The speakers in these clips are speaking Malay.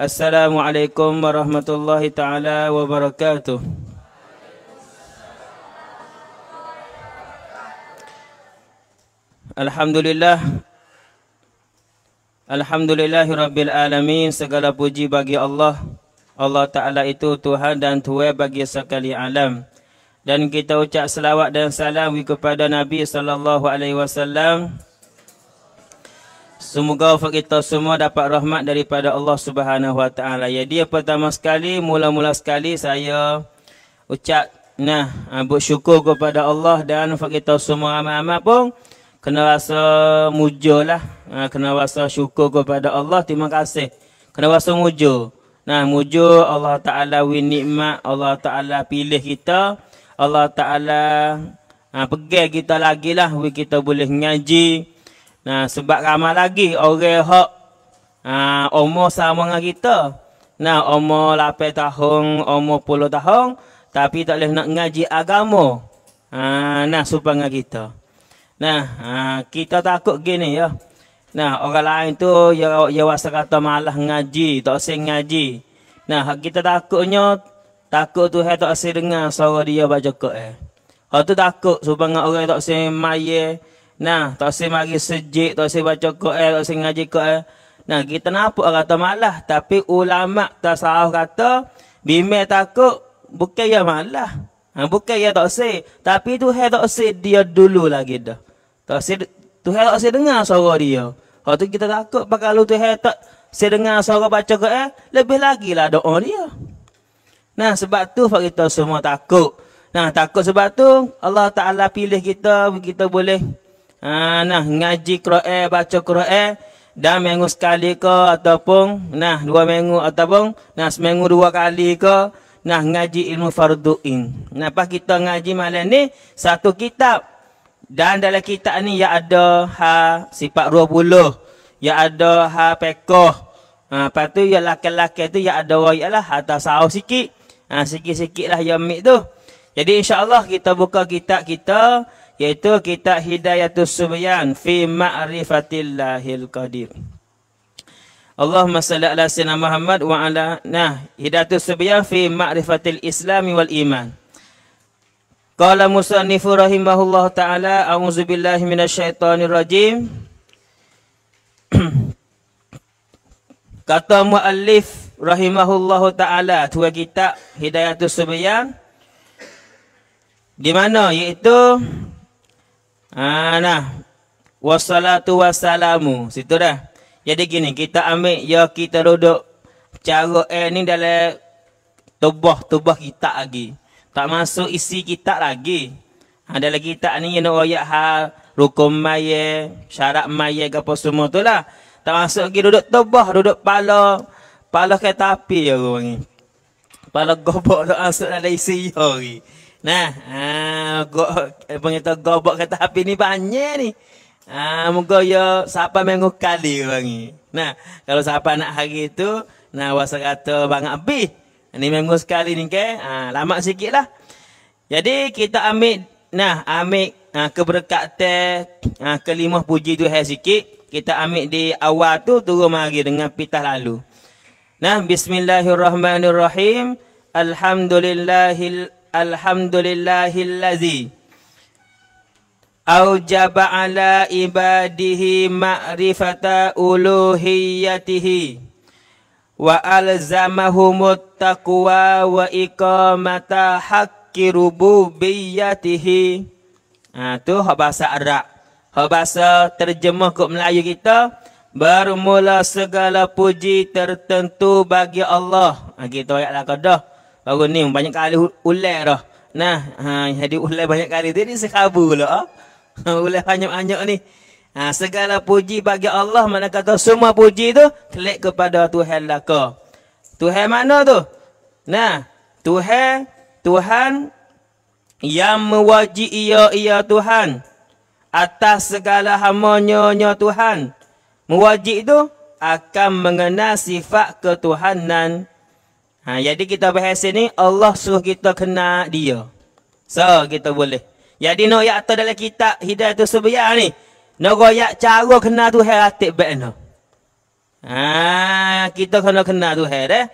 Assalamualaikum warahmatullahi taala wabarakatuh. Alhamdulillah. Alhamdulillahirabbil alamin. Segala puji bagi Allah. Allah taala itu Tuhan dan Tuhan bagi sekali alam. Dan kita ucap selawat dan salam kepada Nabi sallallahu alaihi wasallam. Semoga wafat kita semua dapat rahmat daripada Allah Subhanahu Wa Taala. Jadi ya, pertama sekali, mula-mula sekali saya ucap nah ah, bersyukur kepada Allah dan wafat kita semua amat-amat pun kena rasa mujolah, ah, Kena rasa syukur kepada Allah. Terima kasih. Kena rasa mujur. Nah, mujur Allah Ta'ala win nikmat. Allah Ta'ala pilih kita. Allah Ta'ala ha, pegang kita lagi lah. Kita boleh ngaji. Nah sebab ramai lagi orang hok ah umur sama dengan kita. Nah umur 8 tahun, umur 10 tahun tapi tak boleh nak ngaji agama. Ah nah supaya dengan kita. Nah, ah, kita takut gini ya. Nah, orang lain tu ya ya wasa kata malah ngaji, tak sing ngaji. Nah, kita takutnya takut tu hai tak sing dengar suara dia baca Quran. Eh. Ha tu takut supaya orang tak sing mayar Nah, tak usah mari sejik, tak usah baca Quran, tak usah ngaji Quran. Nah, kita nampak kata malah. Tapi ulama tasawuf kata, bimbing takut, bukan ya malah. Ha, bukan ya tak usah. Tapi tu hai tak usah dia dulu lagi dah. Tak usah, tu hai tak usah dengar suara dia. Kalau tu kita takut, pakai lu tu hai tak usah dengar suara baca Quran, lebih lagi lah doa dia. Nah, sebab tu kita semua takut. Nah, takut sebab tu Allah Ta'ala pilih kita, kita boleh Ha, nah ngaji Quran baca Quran dah minggu sekali ke ataupun nah dua minggu ataupun nah seminggu dua kali ke nah ngaji ilmu fardu'in. Nah pas kita ngaji malam ni satu kitab dan dalam kitab ni ya ada ha sifat 20 ya ada ha pekoh ha, lepas tu ya laki-laki tu ya ada wa ialah hata sao sikit ha sikit-sikitlah ya mik tu jadi insyaallah kita buka kitab kita iaitu kitab Hidayatul Subyan fi Ma'rifatillahil Qadir. Allahumma salli ala sayyidina Muhammad wa ala nah Hidayatul Subyan fi Ma'rifatil Islami wal Iman. Qala Musa Nifu rahimahullah ta'ala A'udzu billahi minasyaitonir rajim Kata muallif rahimahullah ta'ala Tua kitab Hidayatul Subyan Di mana iaitu Ah nah. Wassalatu wassalamu. Situ dah. Jadi gini, kita ambil ya kita duduk cara eh ni dalam tubuh-tubuh kita lagi. Tak masuk isi kita lagi. Ada ha, lagi kita ni yang royak hal rukum maye, syarat maye gapo semua tu lah. Tak masuk lagi duduk tubuh, duduk pala. Pala kereta api ya orang ni. Pala gobok tu masuk dalam isi ya Nah, ah, pengetah gobok kata api ni banyak ni. Ah, moga ya siapa minggu kali bangi. Nah, kalau siapa nak hari itu, nah wasa kata bang abi. Ini minggu sekali ni ke? Ah, lama sikit lah. Jadi kita ambil nah ambil ah, keberkatan ah, kelima puji tu hai sikit. Kita ambil di awal tu turun mari dengan pitah lalu. Nah, bismillahirrahmanirrahim. Alhamdulillahil Alhamdulillahillazi Aujaba ala ibadihi ma'rifata uluhiyatihi Wa alzamahumut taqwa wa iqamata haqqi rububiyatihi ha, bahasa Arab Bahasa terjemah ke Melayu kita Bermula segala puji tertentu bagi Allah Kita ha, ayat lah kedah Baru ni banyak kali ulang dah. Nah, ha jadi ulang banyak kali tadi sekabu pula. Ah. Ha? ulang banyak-banyak ni. Ha, segala puji bagi Allah mana kata semua puji tu klik kepada Tuhan laka. Tuhan mana tu? Nah, Tuhan Tuhan yang mewajib ia ia Tuhan atas segala hamanya nya Tuhan. Mewajib tu akan mengenai sifat ketuhanan. Ha, jadi kita bahas ini Allah suruh kita kena dia. So kita boleh. Jadi nak no, ayat dalam kitab Hidayah tu ni. Nak no, ayat cara kenal Tuhan atik bekno. Ha kita kena kenal Tuhan deh.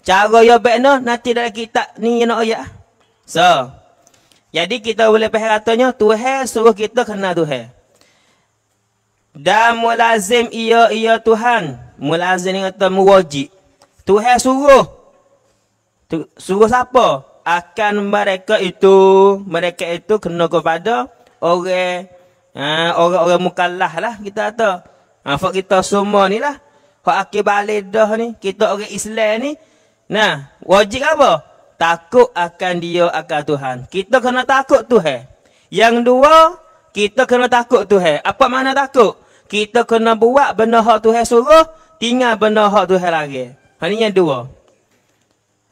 Cara yo bekno nanti dalam kitab ni nak no, ayat. So jadi kita boleh pahal katanya Tuhan suruh kita kenal Tuhan. Dan mulazim ia ia Tuhan. Mulazim ni kata wajib. Tuhan suruh suruh siapa akan mereka itu mereka itu kena kepada orang ha, orang-orang mukallah lah kita kata apa ha, kita semua ni lah fak akhir balik dah ni kita orang Islam ni nah wajib apa takut akan dia akan Tuhan kita kena takut Tuhan yang dua kita kena takut Tuhan apa mana takut kita kena buat benda hak Tuhan suruh tinggal benda hak Tuhan lagi ini ha, yang dua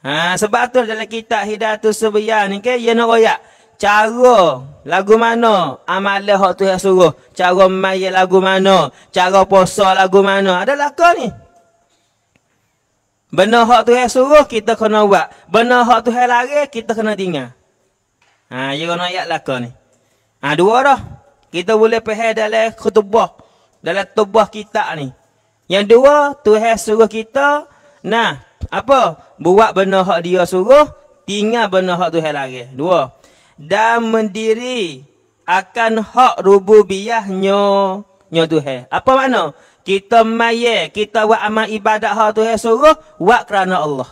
Ha, sebab tu dalam kitab Hidatul Subiyah ni ke, ia nak royak. Cara lagu mana amalah hak tu yang suruh. Cara maya lagu mana. Cara posa lagu mana. Ada laka ni. Benda hak tu yang suruh, kita kena buat. Benda hak tu yang lari, kita kena tinggal. Ha, ia kena ayat laka ni. Ha, dua dah. Kita boleh pahal dalam kutubah Dalam tubah kita ni. Yang dua, Tuhan suruh kita, nah, apa buat benda hak dia suruh tinggal benda hak Tuhan lagi dua dan mendiri akan hak rububiyah nyo nyo Tuhan apa makna kita maye kita buat amal ibadat hak Tuhan suruh buat kerana Allah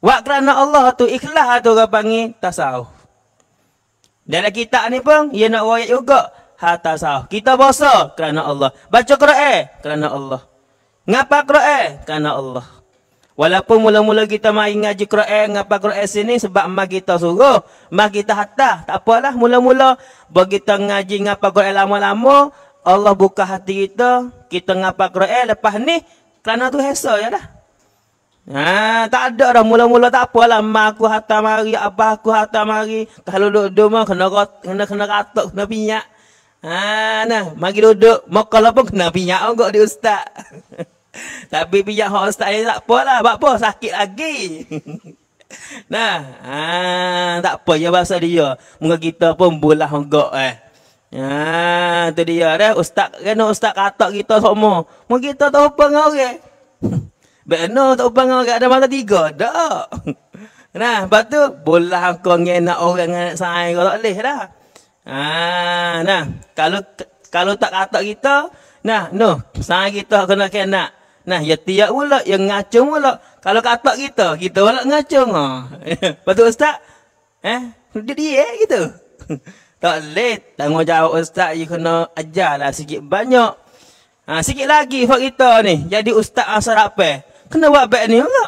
buat kerana Allah tu ikhlas tu orang panggil tasawuf dalam kitab ni pun ia nak royak juga ha tasawuf kita puasa kerana Allah baca Quran kerana Allah ngapa Quran kerana Allah Walaupun mula-mula kita main ngaji Quran, ngapa Quran sini sebab mak kita suruh, mak kita hatta, tak apalah mula-mula bagi kita ngaji ngapa Quran lama-lama, Allah buka hati kita, kita ngapa Quran lepas ni kerana tu hasa ya dah. Ha, tak ada dah mula-mula tak apalah mak aku hatta mari, abah aku hatta mari, kalau duduk rumah kena rot, kena kena katok, kena minyak. Ha, nah, mari duduk, mak kalau pun kena minyak juga oh, di ustaz. Tapi pijak hot style tak apa lah. Sebab apa? Sakit lagi. nah. Ha, tak apa je bahasa dia. Muka kita pun bulah hongkok eh. Ha, tu dia dah. Ustaz, kena ustaz katak kita semua. Muka kita tak apa dengan orang. no tak apa dengan orang. Ada mata tiga. Tak. nah, lepas tu. Bulah kau ngenak orang dengan saya. Kau tak boleh dah. Ha, nah. Kalau kalau tak katak kita. Nah, no. Sangat kita kena kenak. Nah, ya tiak pula, ya ngacung pula. Kalau kata kita, kita pula ngacung. Betul ha. Ustaz? Eh? Dia dia eh, gitu. tak boleh. Tak mau jawab Ustaz, you kena ajar lah sikit banyak. Ha, sikit lagi buat kita ni. Jadi Ustaz asal apa? Kena buat baik ni pula.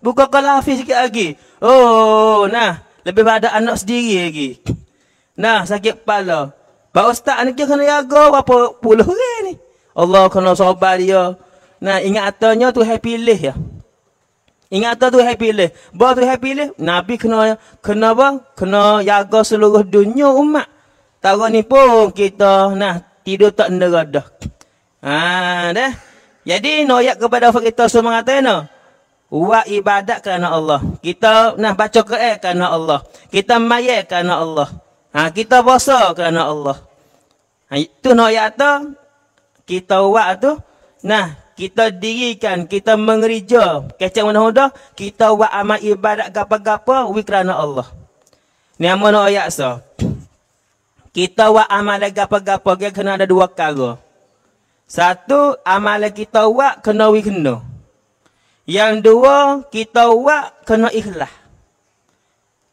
Buka kalafi sikit lagi. Oh, nah. Lebih pada anak sendiri lagi. Nah, sakit kepala. Pak Ustaz, anak dia kena jaga berapa puluh ni. Allah kena sobat dia. Nah, ingat atanya tu happy leh ya. Ingat atanya tu happy leh. Ba tu happy leh. Nabi kena kena apa? Kena jaga seluruh dunia umat. Tak ni pun kita nah tidur tak nera dah. Ha, dah. Jadi noyak kepada Allah kita semua mengatakan no. Buat ibadat kerana Allah. Kita nah baca Quran kerana Allah. Kita mayat kerana Allah. Ha, kita puasa kerana Allah. Ha, itu noyak tu kita buat tu nah kita dirikan, kita mengerja, kecek mana huda, kita buat amal ibadat gapa-gapa, we kerana Allah. Ni apa nak ayat so? Kita buat amal gapa-gapa, dia kena ada dua kara. Satu, amal kita buat, kena we kena. Yang dua, kita buat, kena ikhlas.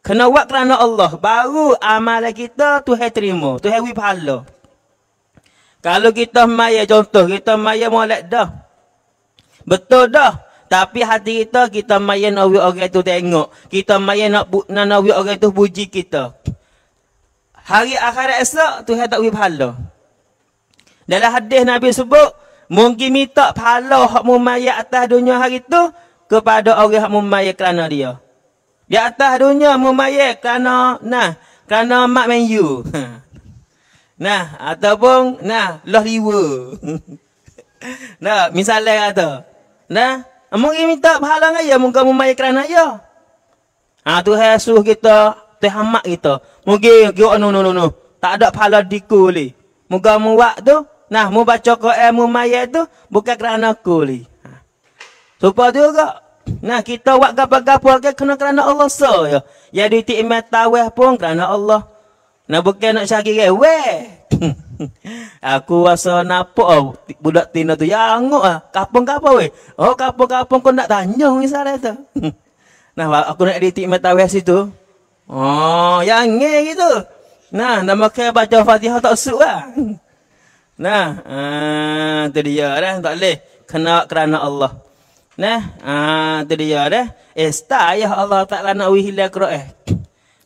Kena buat kerana Allah. Baru amal kita, Tuhan terima. tu we pahala. Kalau kita maya contoh, kita maya mulai dah. Betul dah. Tapi hati kita, kita main awi orang itu tengok. Kita main nak bu- nan awi orang itu puji kita. Hari akhirat esok, Tuhan tak boleh pahala. Dalam hadis Nabi sebut, mungkin minta pahala hak mumayak atas dunia hari itu kepada orang yang mumayak kerana dia. Di atas dunia mumayak kerana, nah, kerana mak main you. Nah, ataupun, nah, loh liwa. nah, misalnya kata, Nah, amun dia minta pahala dengan dia, muka membayar kerana dia. Ha tu hasuh kita, tu hamak kita. Mugi gi oh, no no no no. Tak ada pahala diku li. Muga mu tu, nah mu baca Quran mu mayat tu bukan kerana ku li. Ha. Supa tu juga. Nah kita wak gapa gapo ke kena kerana Allah so ya. Jadi ti imat pun kerana Allah. Nah bukan nak cari ke weh. aku rasa napa oh, budak tina tu yang ah kapung ke apa weh oh kapung kapung kau nak tanya misalnya tu nah aku nak ditik mata weh situ oh yang gitu nah nama ke baca fatihah tak suk lah. nah ah tu dia dah tak leh kena kerana Allah nah ah tu dia dah eh ya Allah Taala nak wihilah eh, kerok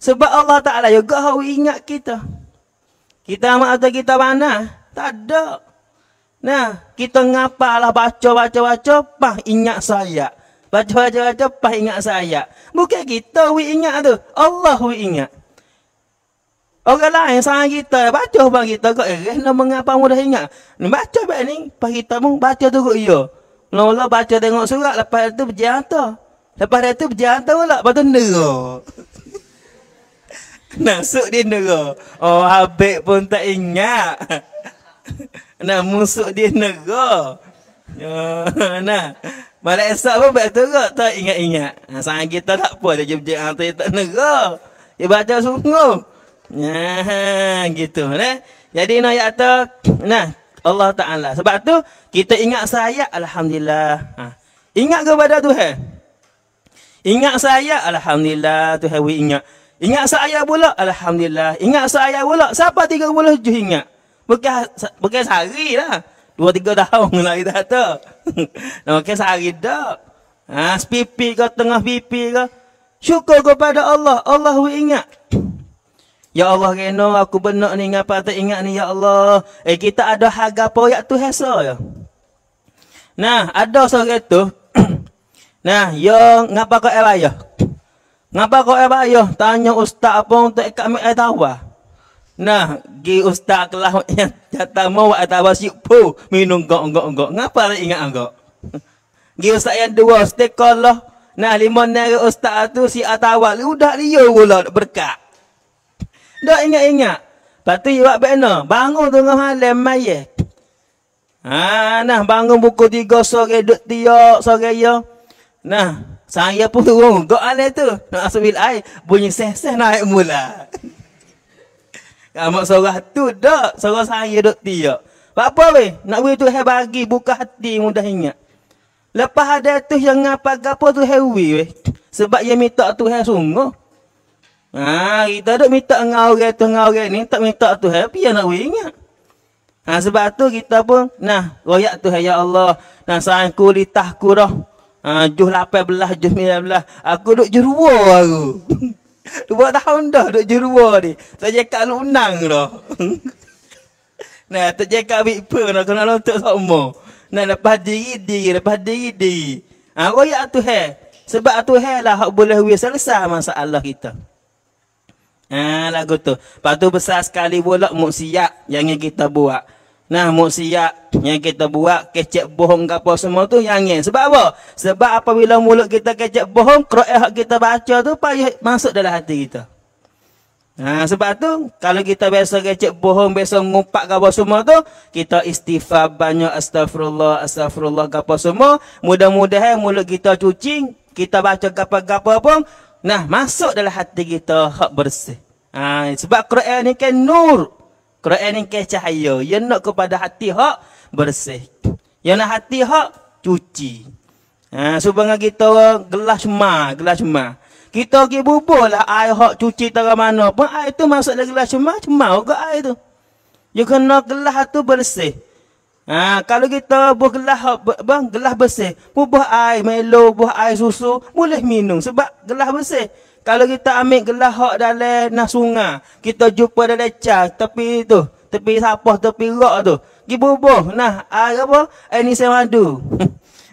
sebab Allah Taala juga hawi ingat kita kita maaf tu kita mana? Tak ada. Nah, kita ngapa ngapalah baca-baca-baca pah ingat saya. Baca-baca-baca pah ingat saya. Bukan kita we ingat tu. Allah we ingat. Orang lain sangat kita baca apa kita kau eh nak mengapa mudah ingat. Ni baca baik ni pah kita mung baca tu kok iya. Lola baca tengok surat lepas tu berjata. Lepas tu berjata pula lepas tu neraka. Nasuk dia nera. Oh, Habib pun tak ingat. Nak musuk dia nera. Ya, nah. Malah esok pun baik teruk. Tak ingat-ingat. Ha, Sangat kita tak apa. Dia jem jem hantar tak nera. Dia baca sungguh. Ya, gitu. Nah. Jadi, nak ayat tu. Nah. Allah Ta'ala. Sebab tu, kita ingat saya. Alhamdulillah. Ha. Ingat kepada Tuhan. Ingat saya. Alhamdulillah. Tuhan, we Ingat. Ingat saya pula. Alhamdulillah. Ingat saya pula. Siapa 30 juz ingat? Bukan, bukan sehari lah. Dua tiga tahun lah kita kata. Nak makan sehari dah. Ha, SPP ke tengah pipi ke. Syukur kepada Allah. Allah pun ingat. Ya Allah kena aku benar ni apa patut ingat ni ya Allah. Eh kita ada harga poyak tu hasa ya. Nah, ada seorang itu. nah, yo ya, ngapa kau ayah? Ngapa kau eh bayo? Tanya ustaz apa untuk kami eh tahu ah. Nah, gi ustaz kelah yang datang mau wa tahu si pu minum gok gok gok. Ngapa lah ingat gok? Gi ustaz yang dua stekol lah. Nah, lima nari ustaz tu si atawa udah dia gula berkat. Dak ingat-ingat. Batu iwa beno. bangun tu ngah mayeh. Ha, nah bangun buku tiga sore duk tiok sore yo. Nah, saya pun turun. Gak ala tu. Nak masuk bil air. Bunyi seh-seh naik mula. Kamu sorah tu dok. Sorah saya dok tiak. Pak apa weh? Nak weh tu hai bagi. Buka hati mudah ingat. Lepas ada tu yang ngapa gapo tu hai weh weh. Sebab dia minta tu hai sungguh. Ha, kita dok minta dengan orang tu, dengan orang ni. Tak minta tu hai. Pian nak weh ingat. Ha, sebab tu kita pun. Nah, royak tu hai ya Allah. Nah, sangku litah kurah. Ha, juh 18, juh belah. Aku duduk jerua aku 2 tahun dah duduk jerua ni Saya cakap lunang tu Nah, tak cakap big pun Kena lontok sama Nah, lepas diri diri Lepas diri diri ha, Royak tu hai Sebab tu hai lah Hak boleh we selesai masalah kita Ah, lagu tu. Lepas besar sekali bolak muksiat yang kita buat. Nah, maksiat yang kita buat, kecek bohong ke apa semua tu yang ini. Sebab apa? Sebab apabila mulut kita kecek bohong, kru'ah kita baca tu payah masuk dalam hati kita. Nah, sebab tu kalau kita biasa kecek bohong, biasa ngumpat ke apa semua tu, kita istighfar banyak astagfirullah, astagfirullah ke apa semua. Mudah-mudahan mulut kita cucing, kita baca gapa-gapa pun, nah masuk dalam hati kita hak bersih. Ha, sebab Quran ni kan nur. Kerana ni ke cahaya. nak kepada hati hak bersih. Ya nak hati hak cuci. Ha, Sebenarnya kita gelas ma, gelas ma. Kita pergi bubur lah air hak cuci tak mana pun. Air tu masuk dalam gelas ma, cuma juga air tu. Ya kena gelas tu bersih. Ha, kalau kita buah gelas, bang, gelas bersih. Buah air melo, buah air susu, boleh minum sebab gelas bersih. Kalau kita ambil gelah hak dalam nak sungai, kita jumpa dalam cah tepi tu, tepi sapah, tepi rok tu. Gi bubuh. Nah, air apa? Air ni saya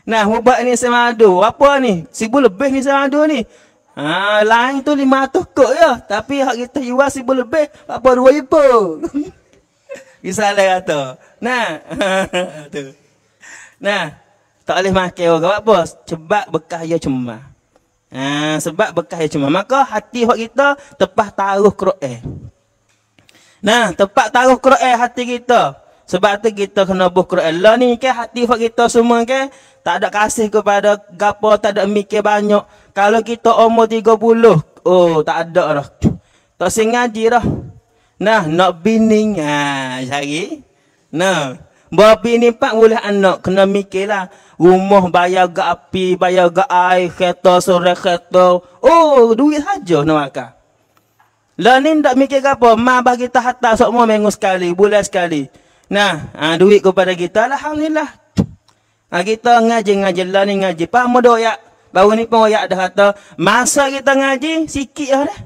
nah, ubat ni saya Apa ni? Sibu lebih ni saya madu ni. Ha, lain tu 500 kok ya. Tapi hak kita jual sibu lebih, apa 2000. Risalah kata. Nah, tu. Nah, tak boleh makan orang. Apa? Cebak bekas ya cemah. Uh, sebab bekas dia cuma. Maka hati hak kita tepah taruh Quran. Nah, tepat taruh Quran hati kita. Sebab tu kita kena buh Quran. Lah ni ke hati hak kita semua ke tak ada kasih kepada gapo, tak ada mikir banyak. Kalau kita umur puluh oh tak ada dah. Tak sengaja dah. Nah, nak bini ah, ha, uh, Nah. Babi ni pak boleh anak kena mikirlah. Rumah bayar gak api, bayar gak air, kereta sore kereta. Oh, duit saja nak makan. Lah ni tak mikir apa, Ma bagi tak harta semua minggu sekali, bulan sekali. Nah, ha, duit kepada kita lah alhamdulillah. Ha, kita ngaji ngaji lah ni ngaji. Pak mudah ya. Baru ni pun ayat dah kata, masa kita ngaji, sikit lah dah.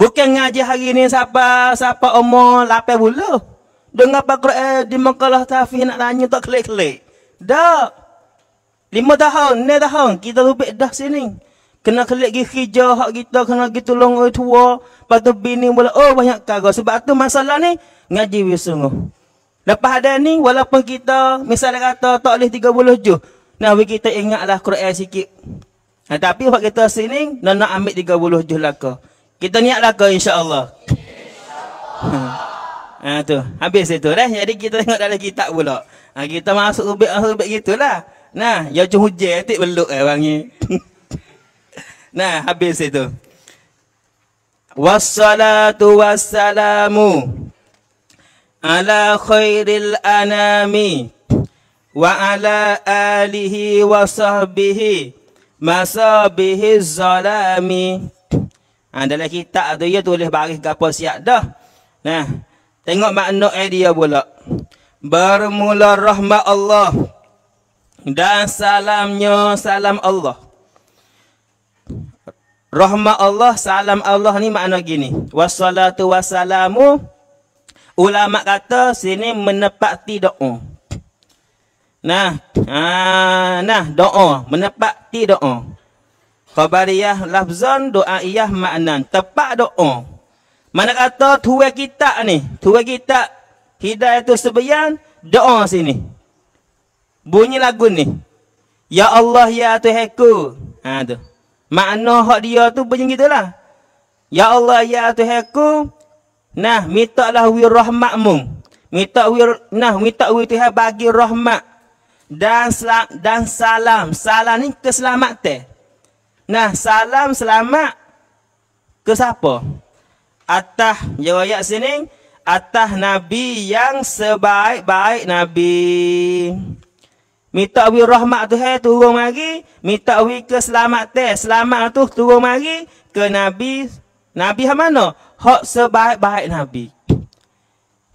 Bukan ngaji hari ni siapa, siapa umur, lapai bulu dengar pakar eh, di makalah tafih nak tanya tak klik-klik. Dah. Lima tahun, enam tahun, kita lupik dah sini. Kena klik ke hijau hak kita, kena pergi tolong orang tua. Lepas tu bini boleh oh banyak kagak. Sebab tu masalah ni, ngaji bersungguh. Lepas ada ni, walaupun kita, misalnya kata tak boleh puluh juh. Nabi kita ingatlah Quran sikit. Nah, tapi buat kita sini, nak nak ambil 30 juh lah kau. Kita niat laka insyaAllah. Insya Allah. Ha tu. Habis itu dah. Jadi kita tengok dalam kitab pula. Ha, kita masuk rubik rubik gitulah. Nah, ya cu hujan tik beluk eh bang nah, habis itu. Wassalatu wassalamu ala khairil anami wa ala alihi wa sahbihi masabihi zalami. Ha, dalam kitab tu ya tulis baris gapo siap dah. Nah, Tengok makna ayat eh, dia pula. Bermula rahmat Allah dan salamnya salam Allah. Rahmat Allah, salam Allah ni makna gini. Wassalatu wassalamu. Ulama kata sini menepati doa. Nah, aa, ha, nah doa, menepati doa. Khabariyah lafzan, doa iyah maknan. Tepat doa. Mana kata tua kita ni, tua kita hidayah tu sebayan doa sini. Bunyi lagu ni. Ya Allah ya Tuhanku. Ha tu. Makna hak dia tu bunyi gitulah. Ya Allah ya Tuhanku. Nah, mintalah wi rahmatmu. Minta wi nah, minta wi Tuhan bagi rahmat dan salam dan salam. Salam ni keselamatan. Nah, salam selamat ke siapa? atah jawayat sini atah nabi yang sebaik-baik nabi minta wi rahmat tu hai turun lagi. minta keselamat keselamatan selamat tu turun lagi ke nabi nabi ha mana hak sebaik-baik nabi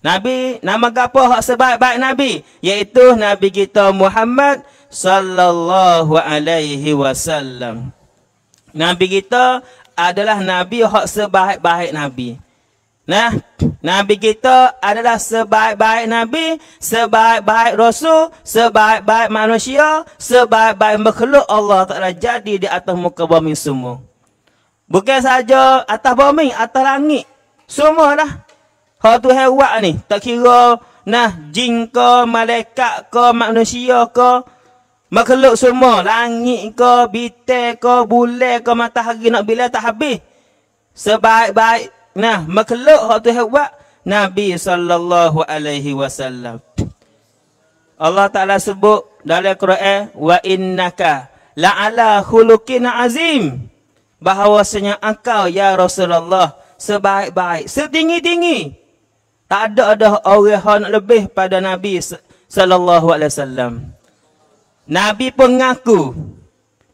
Nabi nama gapo hak sebaik-baik nabi iaitu nabi kita Muhammad sallallahu alaihi wasallam Nabi kita adalah Nabi hak sebaik-baik Nabi. Nah, Nabi kita adalah sebaik-baik Nabi, sebaik-baik Rasul, sebaik-baik manusia, sebaik-baik makhluk Allah Ta'ala jadi di atas muka bumi semua. Bukan saja atas bumi, atas langit. Semua lah. Hak tu hewak ni. Tak kira nah jin ke, malaikat ke, manusia ke. Makhluk semua, langit ke, bitek ke, bulan ke, matahari nak bila tak habis. Sebaik-baik. Nah, makhluk waktu hebat. Nabi sallallahu alaihi wasallam. Allah Taala sebut dalam Quran wa innaka la'ala khuluqin azim bahawasanya engkau ya Rasulullah sebaik-baik setinggi-tinggi tak ada ada orang yang lebih pada Nabi sallallahu alaihi wasallam. Nabi pengaku,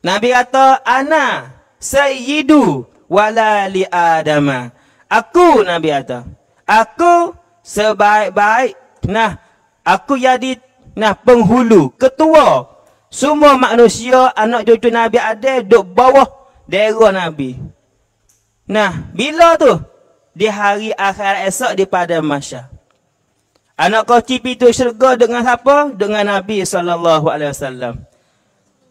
Nabi kata, Ana sayyidu wala li adama. Aku, Nabi kata. Aku sebaik-baik. Nah, aku jadi nah penghulu, ketua. Semua manusia, anak cucu Nabi ada duduk bawah dera Nabi. Nah, bila tu? Di hari akhir esok di pada masyarakat. Anak kau cip itu syurga dengan siapa? Dengan Nabi SAW.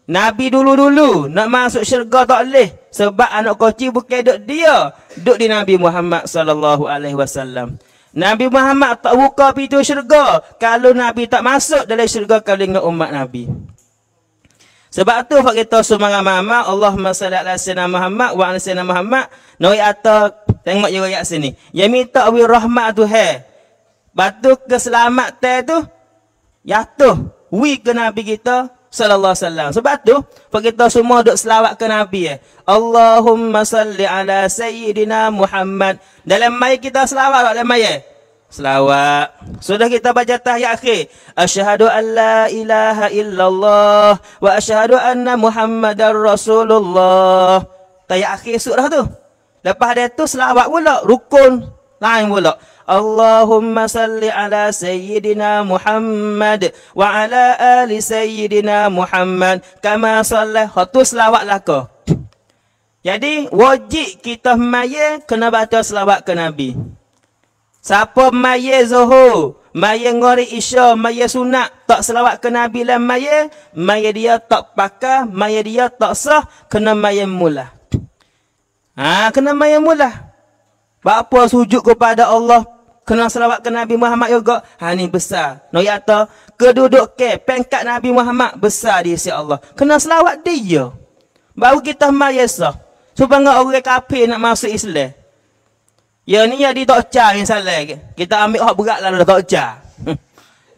Nabi dulu-dulu nak masuk syurga tak boleh. Sebab anak kau bukan duduk dia. Duduk di Nabi Muhammad SAW. Nabi Muhammad tak buka pintu syurga. Kalau Nabi tak masuk dalam syurga kali dengan umat Nabi. Sebab tu Pak kita semangat Muhammad Allah salli ala sayyidina Muhammad wa ala sayyidina Muhammad noi atau tengok juga ayat sini. Yang minta wi rahmat batu keselamatan tu jatuh wi ke nabi kita sallallahu alaihi wasallam sebab tu kita semua duk selawat ke nabi eh Allahumma salli ala sayyidina Muhammad dalam mai kita selawat dalam mai eh Selawat. Sudah kita baca tahiyat akhir. Asyhadu an la ilaha illallah wa asyhadu anna Muhammadar Rasulullah. Tahiyat akhir surah tu. Lepas dia tu selawat pula rukun lain pula. Allahumma اللهم ala على Muhammad wa ala ali سيدنا Muhammad, kama صلى خطو selawat لكو lah jadi wajib kita maya kena baca selawat ke Nabi. Siapa maya zuhur, maya ngori isya, maya sunat tak selawat ke Nabi lah maya, maya dia tak pakah, maya dia tak sah, kena maya mula. Ha, kena maya mula. Bapa sujud kepada Allah kena selawat ke Nabi Muhammad juga. Ha ni besar. No yata keduduk ke pengkat Nabi Muhammad besar di sisi Allah. Kena selawat dia. Baru kita mai Yesa. Supaya orang kafir nak masuk Islam. Ya ni ya di tok cah yang salah. Kita ambil hak berat lah tok cah.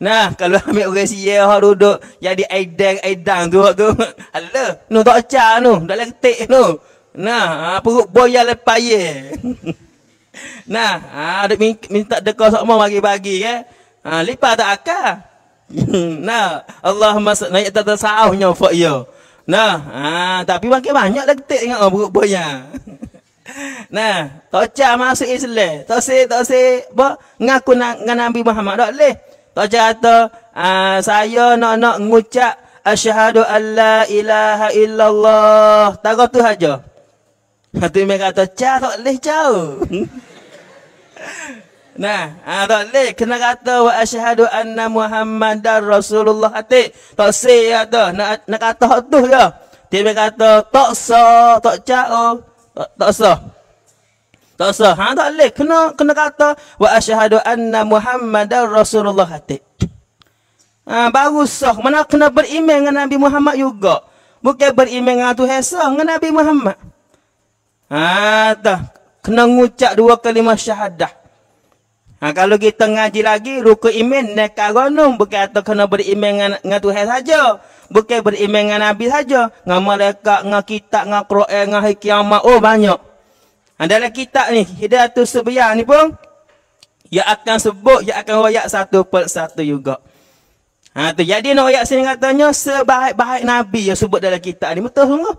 Nah, kalau ambil orang siya, hak duduk jadi aidang aidang tu tu. Ala, no tok cah no, dalam tik no. Nah, ha, perut boya lepaye. Yeah. Nah, ha, ada minta dekor semua mau bagi-bagi ya. Ha, lipa tak akal. Hmm, nah, Allah masuk naik atas sahnya fuk yo. Nah, ha, tapi makin banyak dah ketik dengan orang buruk ha. Nah, toca masuk Islam. Tose tose ba ngaku nak dengan Nabi Muhammad dak leh. Toca tu ha, saya nak nak ngucap asyhadu alla ilaha illallah. Tak tu haja. Fatimah kata, cah tak boleh cah. nah, ha, tak Kena kata, wa asyhadu anna Muhammad dan Rasulullah hati. Tak say ya tu. Nak, nak kata tu ya. Dia kata, tak so, tak cah. Oh. Tak so. Tak so. Ha, tak boleh. Kena, kena kata, wa asyhadu anna Muhammad dan Rasulullah hati. Ha, baru sah. Mana kena beriman dengan Nabi Muhammad juga. Bukan beriman dengan Tuhan sah. Dengan Nabi Muhammad. Ha, Kena ngucap dua kalimah syahadah. Ha, kalau kita ngaji lagi, ruku iman nak agonum. Bukan kata kena beriman dengan, dengan Tuhan saja. Bukan beriman dengan Nabi saja. Dengan mereka, dengan kita, dengan Quran, dengan hikiamat. Oh, banyak. Ha, dalam kitab ni, Hidayatul Subiyah ni pun, ia akan sebut, ia akan royak satu per satu juga. Ha, tu. Jadi, nak royak sini katanya, sebaik-baik Nabi yang sebut dalam kitab ni. Betul semua.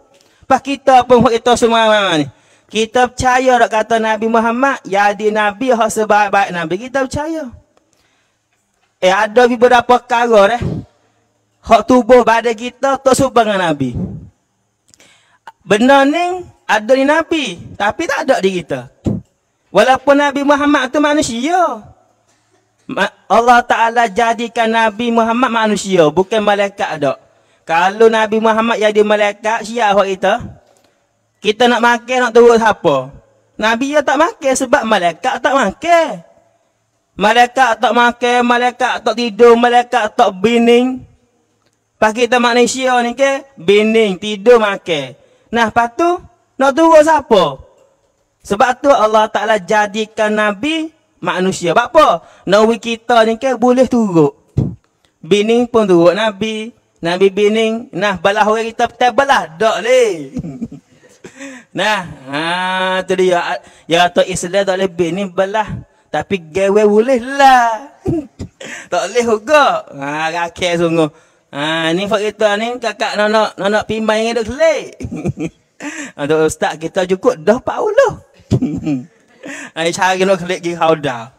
Lepas kita pun, kita semua ni. Kita percaya dak kata Nabi Muhammad jadi nabi ha sebaik-baik nabi kita percaya. Eh ada beberapa perkara eh. Hak tubuh badan kita tak serupa dengan nabi. Benar ni ada di nabi tapi tak ada di kita. Walaupun Nabi Muhammad tu manusia. Allah Taala jadikan Nabi Muhammad manusia bukan malaikat dak. Kalau Nabi Muhammad jadi malaikat siapa kita? Kita nak makan nak turut siapa? Nabi dia tak makan sebab malaikat tak makan. Malaikat tak makan, malaikat tak tidur, malaikat tak bining. Pak kita manusia ni ke, bining, tidur, makan. Nah, patu, nak turut siapa? Sebab tu Allah Ta'ala jadikan Nabi manusia. Sebab apa? Nabi kita ni ke boleh turut. Bining pun turut Nabi. Nabi bining. Nah, balah orang kita, kita belah. Tak Nah, ha tu dia ya tu Islam tak lebih ni belah. Tapi gawe boleh lah. tak boleh juga. Ha rakyat sungguh. Ha ni fakta ni kakak nak nak nak, nak yang dok selit. Untuk ustaz kita cukup dah 40. Ai cha gino klik gi kau dah.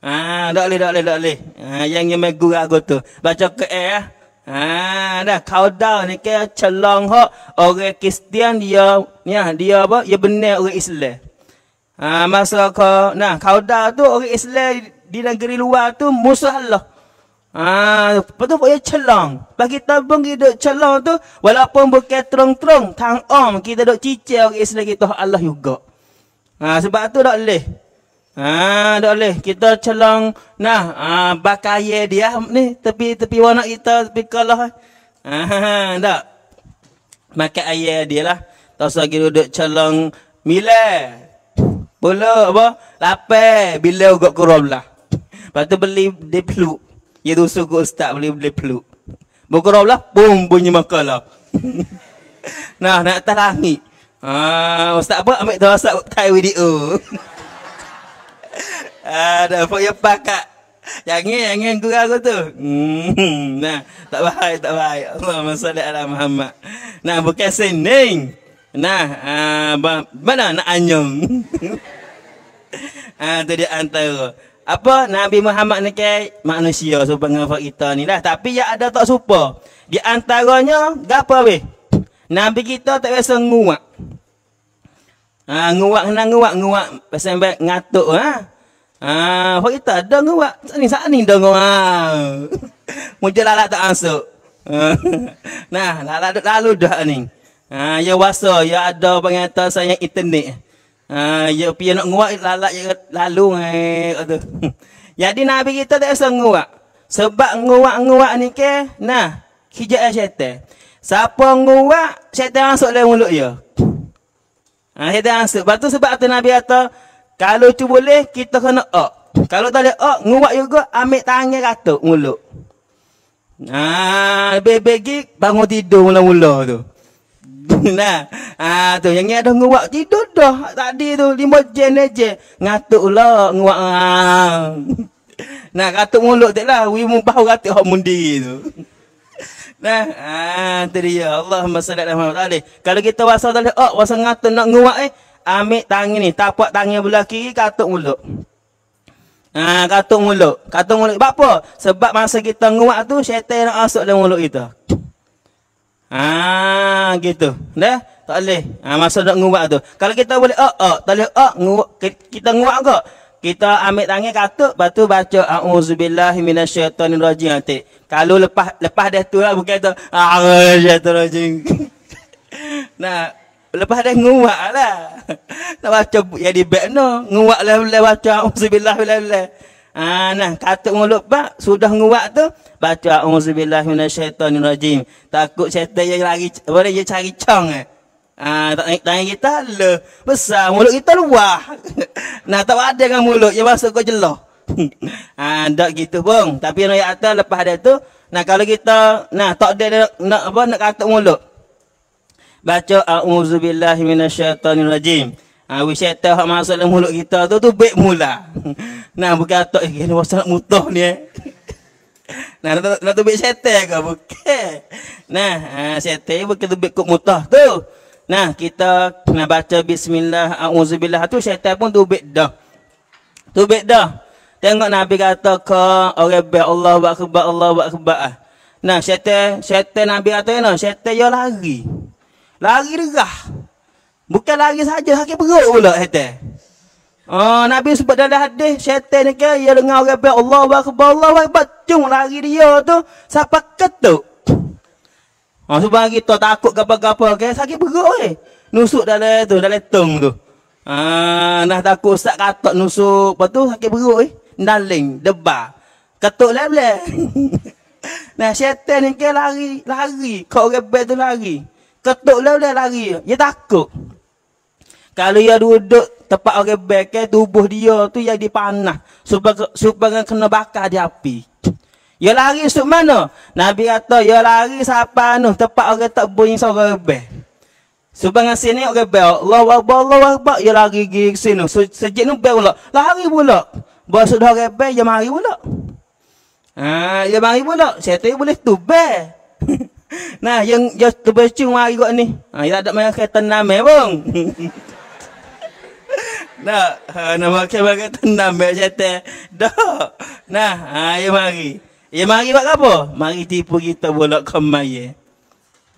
Ha tak leh tak leh tak leh. Ha yang yang megu aku tu. Baca ke eh. Ha dah tahu ni ke celong hok orang Kristian dia ni ah, dia apa dia benar orang Islam. Ha masa kau, nah kau tahu tu orang Islam di negeri luar tu musuh Allah. Ha betul dia celong. Bagi tabung dia duk celong tu walaupun bukan terong-terong tang om kita duk cicil orang Islam kita Allah juga. Ha sebab tu dak leh. Ah, tak boleh. Kita celong nah ah, ha, bakai dia ni tepi tepi warna kita tepi kalah. Ah, tak. Makan ayah dia lah. Tak usah pergi duduk celong mila. Bola apa? Lapar bila ugak kurum lah. Lepas tu beli dia peluk. Dia tu suku ustaz beli beli peluk. Bukurum lah, boom, bunyi makan lah. nah, nak atas langit. Ah, ustaz apa? Ambil tu, ustaz tak video. ada ah, apa yang pakak. Yang ni yang ni kurang aku tu. Hmm, nah, tak baik tak baik. Allah masya Allah lah, Muhammad. Nah, bukan seneng, Nah, uh, mana nak anyong. Ah, tu dia antara. Apa Nabi Muhammad ni ke manusia supaya so, kita ni lah. Tapi yang ada tak supa. Di antaranya, gapa weh? Nabi kita tak biasa nguak. Ha, nguak, nak nguak, nguak. Pasal ngatuk, ha? Ah, hoi ta dong wa. sani sa ni dong Muja lalat tak masuk. Nah, lalat dak lalu dah ni. Ah, ya waso, ya ada pengata saya internet. Ah, ya pi nak nguak lalat ya lalu ngai tu. Jadi nabi kita tak sang nguak. Sebab nguak-nguak ni ke, nah, hijau eh syaitan. Siapa nguak, syaitan masuk dalam mulut dia. Ya. Ah, dia masuk. Batu sebab tu nabi kata, kalau tu boleh, kita kena ok. Kalau tak boleh up, nguak juga, ambil tangan katuk mulut. Nah, bebegi bangun tidur mula-mula tu. nah, ah tu yang ni ada nguak tidur dah tadi tu lima jen aje ngatuk lah nguak. Ah. nah, katuk mulut tak lah, we mau katuk hok mundi tu. nah, ah tu dia Allahumma salli ala Muhammad. Kalau kita wasal tadi, oh wasal ngatuk nak nguak eh, ambil tangan ni, tapak tangan belah kiri, katuk mulut. Ha, katuk mulut. Katuk mulut. Sebab apa? Sebab masa kita nguat tu, syaitan nak masuk dalam mulut kita. Ha, gitu. Dah? Tak boleh. Ha, masa nak nguat tu. Kalau kita boleh, oh, oh. Tak boleh, oh, nguat. Kita nguat kok. Kita ambil tangan katuk, lepas tu baca A'udzubillahiminasyaitanirrajim nanti. Ha, Kalau lepas lepas dah tu lah, bukan tu. A'udzubillahiminasyaitanirrajim. nah, Lepas dah nguak lah. Tak baca yang di bag no. Nguak lah boleh baca Alhamdulillah bila Ha, nah, kata mulut pak, sudah nguak tu. Baca Alhamdulillah bila syaitan rajim. Takut syaitan yang lagi boleh dia cari cong eh. Ha, tak naik tangan kita, le. Besar, mulut kita luah. nah, tak ada dengan mulut, yang masuk kau jeloh. ha, tak gitu pun. Tapi yang atas, lepas ada tu, nah, kalau kita, nah, tak ada nak, nak apa, nak kata mulut baca a'udzubillahi minasyaitanir rajim. Ha ah, wis setan hak masuk dalam mulut kita tu tu baik mula. Nah berkata eh kena wasal mutah ni eh. Nah nak nak tu baik setan ke bukan? Nah ha ah, setan bukan tu baik kok mutah tu. Nah kita kena baca bismillah a'udzubillah tu setan pun tu baik dah. Tu baik dah. Tengok Nabi kata ke orang oh, baik Allah buat kebak Allah buat kebak. Ah. Nah syaitan syaitan Nabi kata ni syaitan dia lari. Lari derah. Bukan lari saja, sakit perut pula setan. Oh, Nabi sebut dalam hadis syaitan ni ke ia dengar orang bayar Allah wakbar Allah wakbar cung lari dia tu siapa ketuk oh, sebab kita takut gapa-gapa ke sakit perut eh nusuk dalam tu dalam tung tu ah, nak takut sak katak nusuk lepas tu sakit perut eh naling deba, ketuk lep-lep nah syaitan ni ke lari lari kau orang bayar tu lari ketuk lah dia lari. Dia takut. Kalau dia duduk tempat orang beke tubuh dia tu yang dipanah. Supaya supaya kena bakar di api. Dia lari sup mana? Nabi kata dia lari siapa anu tempat orang tak bunyi suara be. Supaya sini orang be Allahu Akbar Allahu Akbar dia lari gi sini. So, Sejak nu be pula. Lari pula. Bos dah orang be dia mari pula. Ha, dia mari pula. Setan boleh tu Nah, yang yang terbecung hari kot ni. Ha, yang ada main kereta nama pun. Nah nama ha, nak pakai main kereta nama cerita. Tak. Nah, ha, yang mari. Yang mari buat apa? Mari tipu kita bolak kemari.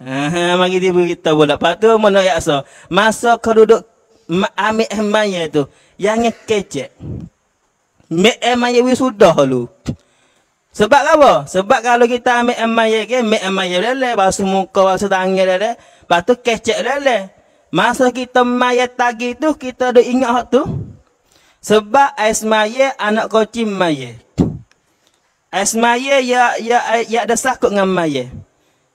Ha, mari tipu kita bolak patu tu, mana raksa? Masa kau duduk ma ambil emaya tu, yang kecek. Mek emaya wisudah lu. Sebab apa? Sebab kalau kita ambil emaya ke, ambil emaya lele, basuh muka, basuh tangan lele, batu tu kecek lele. Masa kita maya tagi tu, kita ada ingat hak tu. Sebab ais anak kocim maya. Ais ya, ya, ya ada sakut dengan maya.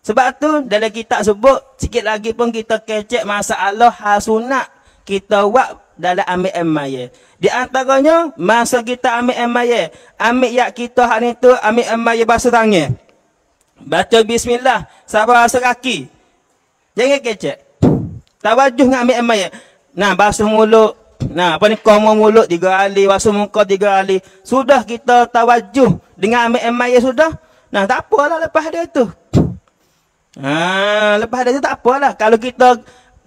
Sebab tu, dalam kita sebut, sikit lagi pun kita kecek masalah hasunak. Kita buat dalam ambil emaye. Di antaranya masa kita ambil emaye, ambil yak kita hari itu ambil emaye bahasa tangan. Baca bismillah, sabar rasa kaki. Jangan kecek. Tawajuh dengan ambil emaye. Nah, basuh mulut. Nah, apa ni komo mulut tiga kali, basuh muka tiga kali. Sudah kita tawajuh dengan ambil emaye sudah. Nah, tak apalah lepas dia tu. Ha, lepas dia tu tak apalah. Kalau kita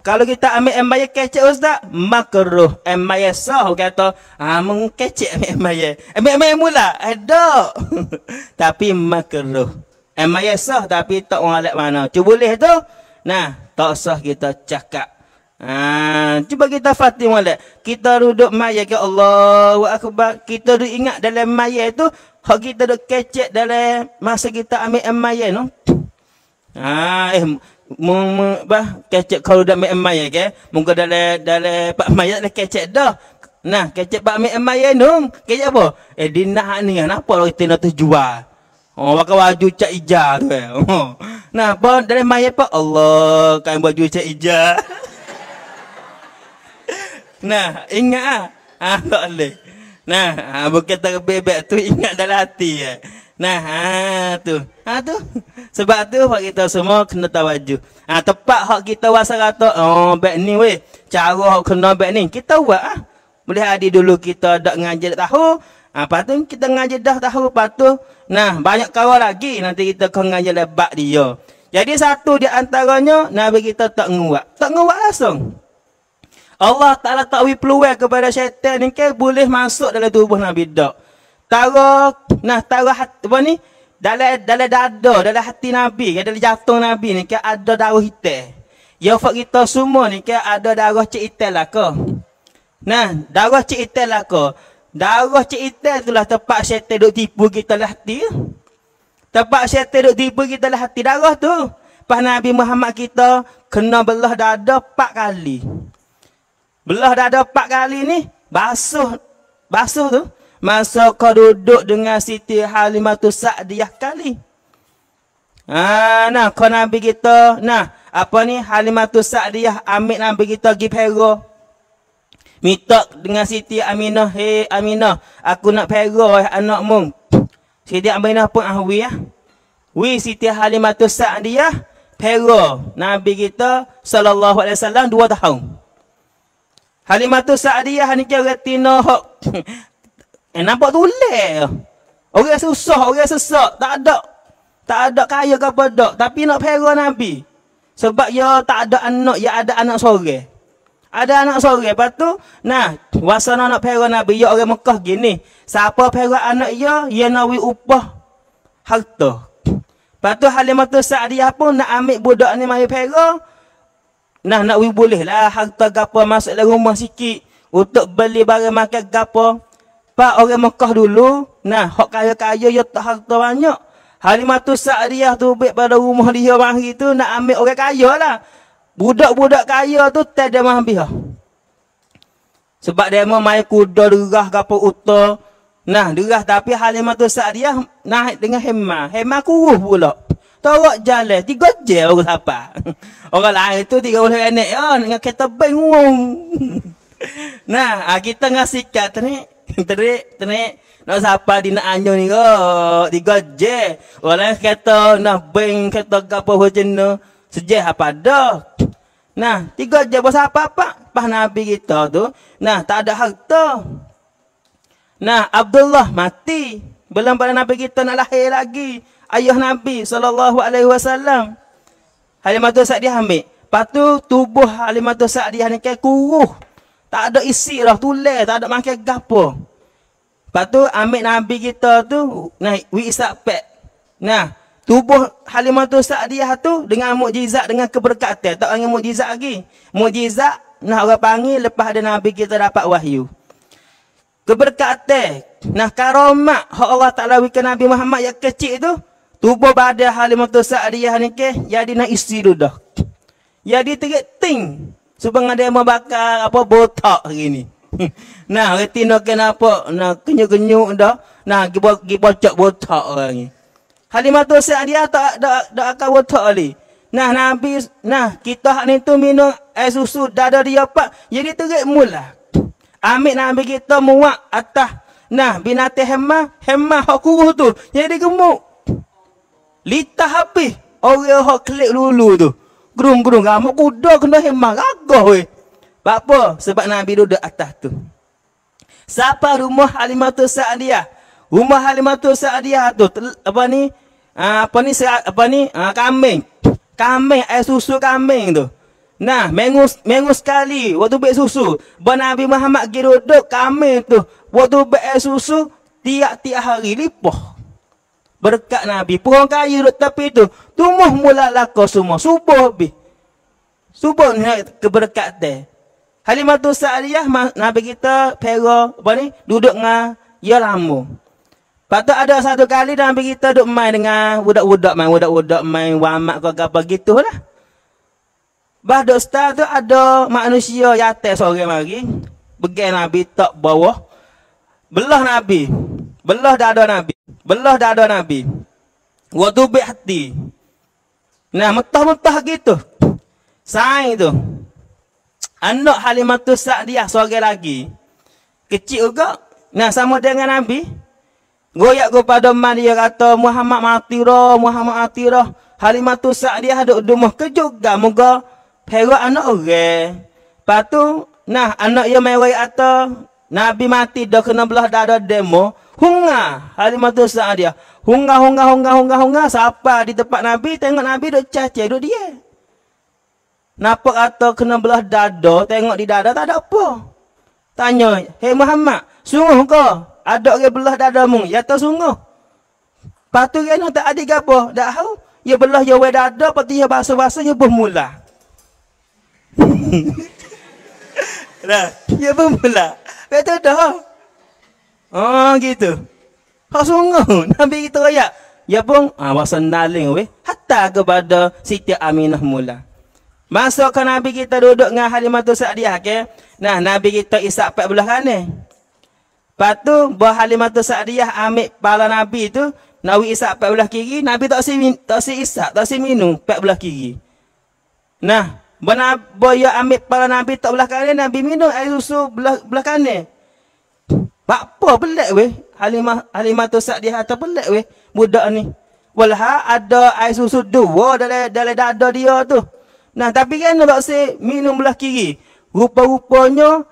kalau kita ambil emba yang ustaz, makruh. Emba yang sah kata, amun ha, kecil ambil emba yang. Ambil emba mula, ada. tapi makruh. Emba yang sah tapi tak orang lihat mana. Cuba boleh tu. Nah, tak sah kita cakap. Ha, cuba kita fatih walak. Kita duduk maya ke Allahu Akbar. Kita duduk ingat dalam maya tu. Kalau kita duduk kecil dalam masa kita ambil maya tu. Ha, eh, membah kecek kalau dah ambil emai ke muka dah le pak mayat dah kecek dah nah kecek pak ambil emai ya nun kecek apa eh dinah ni nak kan, apa? kita nak terjual oh pakai baju cak ijar tu eh oh. nah apa dalam mayat pak Allah kain baju cak ija nah ingat ah ah tak boleh nah ah, bukan tak bebek tu ingat dalam hati ya. Nah, ha tu. Ha tu. Sebab tu hak kita semua kena tawajuh. Ha tepat hak kita wasarato. Oh, bag ni weh. Cara hak kena bag ni. Kita buat ah. Ha? Boleh adik dulu kita dak ngaji dak tahu. Ha patu kita ngaji dah tahu patu. Nah, banyak kawan lagi nanti kita kena ngaji lebak dia. Jadi satu di antaranya Nabi kita tak nguak. Tak nguak langsung. Allah Ta'ala tak beri peluang kepada syaitan ni kan boleh masuk dalam tubuh Nabi Dok tara nah tara apa ni dalam dalam dada dalam hati nabi ke dalam jantung nabi ni ke ada darah hitam ya fak kita semua ni ke ada darah cik hitam lah ke nah darah cik hitam lah ke darah cik hitam itulah tempat syaitan duk tipu kita lah hati ya. tempat syaitan duk tipu kita lah hati darah tu pas nabi Muhammad kita kena belah dada empat kali belah dada empat kali ni basuh basuh tu Masa kau duduk dengan Siti Halimah tu Sa'diyah kali. Ha, nah, kau Nabi kita, nah, apa ni Halimah tu Sa'diyah ambil Nabi kita pergi pera. Minta dengan Siti Aminah, hei Aminah, aku nak pera eh, anak mu. Siti Aminah pun ahwi ya. Ah. Wi Siti Halimah tu Sa'diyah pera Nabi kita sallallahu alaihi wasallam dua tahun. Halimatu tu Sa'diyah ni kira tino Eh, nampak tu leh. Orang rasa usah, orang rasa sesak. Tak ada. Tak ada kaya ke apa Tapi nak pera Nabi. Sebab ya tak ada anak, ya ada anak sore. Ada anak sore. Lepas tu, nah, wasana nak pera Nabi. Ya orang Mekah gini. Siapa pera anak ya, ya nawi upah harta. Lepas tu Halimah tu Sa'adiyah pun nak ambil budak ni mari pera. Nah, nak wibulih lah harta gapa masuk dalam rumah sikit. Untuk beli barang makan gapa. Pak orang Mekah dulu, nah, hok kaya-kaya yo ya, tak harta banyak. Halimatu Sa'diyah tu baik pada rumah dia mari tu nak ambil orang kaya lah. Budak-budak kaya tu tak ada mah ambil. Lah. Sebab dia mau main kuda derah ke uta. Nah, derah tapi Halimatu Sa'diyah naik dengan hemah. Hemah kuruh pula. Torok jalan, tiga je baru sampai. Orang lain tu tiga puluh anak ya, oh, dengan kereta bengong. Nah, ah, kita ngasih kat ni, Terik, terik. Nak siapa di nak anjo ni ko? Di goje. Walau kata nak beng kata gapo hujan tu. Sejeh apa dah? Nah, tiga je bos apa apa? Pah Nabi kita tu. Nah, tak ada hak tu. Nah, Abdullah mati. Belum pada Nabi kita nak lahir lagi. Ayuh Nabi SAW. Halimah tu ambil. Lepas tu, tubuh Halimah tu saat dia kuruh. Tak ada isi lah, tulis, tak ada makan gapo. Lepas tu ambil Nabi kita tu naik wi isak Nah, tubuh Halimah tu Sa'diyah tu dengan mukjizat dengan keberkatan, tak dengan mukjizat lagi. Mukjizat nak orang panggil lepas ada Nabi kita dapat wahyu. Keberkatan, nah karamat hak Allah Taala wi Nabi Muhammad yang kecil tu, tubuh badan Halimah tu Sa'diyah ni ke jadi nak isi dah. Jadi terik ting. Supaya ada yang membakar apa botak hari ni. Hmm. nah, reti nak kenapa? Nah, kenyuk-kenyuk dah. Nah, gibo gibo cak botak orang ni. Halimah tu sehat dia tak ada tak akan botak ni. Nah, Nabi, nah, kita hak ni tu minum air susu dada dia pak. Jadi terik mula. Lah. Ambil Nabi kita muak atas. Nah, binatang hemah, hemah hak kuruh tu. Jadi gemuk. Lita habis. Orang hak klik lulu tu gerung gerung ngamuk kuda kena hemang gagah weh sebab apa sebab nabi duduk atas tu siapa rumah halimatus sa'diyah rumah halimatus sa'diyah tu apa ni ah, apa ni apa ni ah, kambing kambing air susu kambing tu nah mengus mengus sekali waktu bek susu ban nabi Muhammad gi duduk kambing tu waktu bek air susu tiap-tiap hari lipah berkat Nabi. Purang kayu duduk tepi tu. Tumuh mula laku semua. Subuh habis. Subuh ni keberkat teh. Halimah tu sa'aliyah, Nabi kita, pera, apa ni, duduk dengan ya lamu. Lepas tu ada satu kali Nabi kita duduk main dengan budak-budak main, budak-budak main, wamak ke apa gitu lah. Bah duduk setelah tu ada manusia yate sore mari. Begai Nabi tak bawah. Belah Nabi. Belah dada Nabi. Belah dah ada Nabi. Waktu berhati. Nah, mentah-mentah gitu. Sain itu. Anak Halimah tu Sa'diyah seorang lagi. Kecil juga. Nah, sama dengan Nabi. Goyak kepada man dia kata, Muhammad Matirah, Muhammad Matirah. Halimah tu Sa'diyah duduk di rumah kejuga. Moga perut anak orang. Lepas tu, nah, anak yang merayak atau Nabi mati dah kena belah dada demo. Hunga hari mata saat dia. Hunga hunga hunga hunga hunga siapa di tempat Nabi tengok Nabi duduk caca duduk dia. Nampak atau kena belah dada tengok di dada tak ada apa. Tanya, "Hei Muhammad, sungguh ke ada ke belah dada mu?" Ya tak sungguh. Patu dia nak tak ada gapo, dak tahu. Ya belah ya we dada pati ya bahasa-bahasa ya bermula. Nah, ya bermula. Betul dah oh, gitu. Kau sungguh Nabi itu raya. Ya bong, ah bahasa naling weh. Hatta kepada Siti Aminah mula. Masuk kan Nabi kita duduk dengan Halimah tu ke. Okay? Nah Nabi kita isap pek belah kan ni. Lepas tu buah Halimah ambil pala Nabi tu. Nabi isap pek belah kiri. Nabi tak si, tak si isap, tak si minum pek belah kiri. Nah, Bona boya ambil pala Nabi tak belah kanan, Nabi minum air susu belah, belah kanan. Bak apa belak weh? Halimah Halimah tu sak dia hata belak weh budak ni. Walha ada air susu dua dalam dalam dada dia tu. Nah tapi kan nak si minum belah kiri. Rupa-rupanya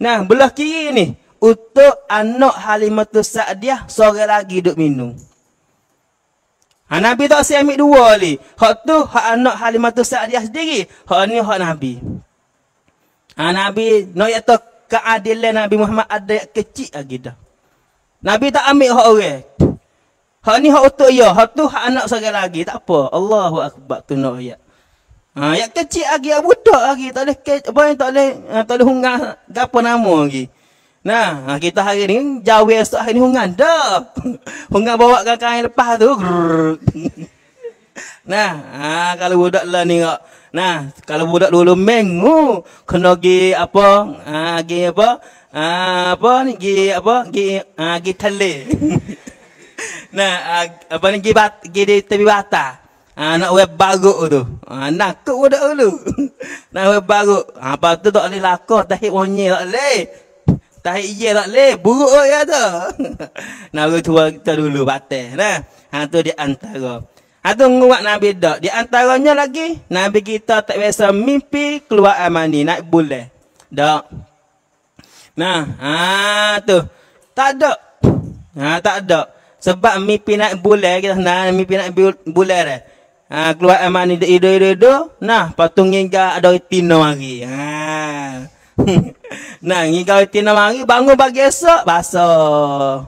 nah belah kiri ni untuk anak Halimah tu sak dia sore lagi duk minum. Ha, Nabi tak saya ambil dua ni. Hak tu hak anak Halimah tu sak dia sendiri. Hak ni hak Nabi. Ha, Nabi nak no, yatok keadilan Nabi Muhammad ada yang kecil lagi dah. Nabi tak ambil hak orang. Hak ni hak untuk ia, ya, hak tu hak anak seorang lagi, tak apa. Allahu akbar tu nak ya. Ha, yang kecil lagi, yang budak lagi, tak boleh ke, apa yang tak boleh ha, tak boleh hungah gapo nama lagi. Nah, ha, kita hari ni jauh esok hari ni hungah dah. hungah bawa kakak yang lepas tu. nah, ha, kalau budak lah ni Nah, kalau budak dulu mengu kena gi apa? Ah ha, gi apa? Ah ha, apa ni gi apa? Gi ah gi tali. nah, ha, apa ni gi bat gi di tepi bata. Ha, ah, nak web baru tu. Ha, ah, nak ke budak dulu. nak web baru. Ha, apa tu tak boleh lakar. Tak boleh wangi tak boleh. Tak boleh tak boleh. Buruk ya tu. nak cuba kita dulu batin. Nah. Ha, tu di antara. Atau nguat Nabi dak. Di antaranya lagi, Nabi kita tak biasa mimpi keluar air mandi naik bulan. Dak. Nah, ha tu. Tak ada. Ha tak ada. Sebab mimpi nak boleh kita nah mimpi nak boleh. dah. Ha keluar air mandi dak ido ido ido. Nah, patung hingga ada tino mari. Ha. nah, hingga tino mari bangun pagi esok basah.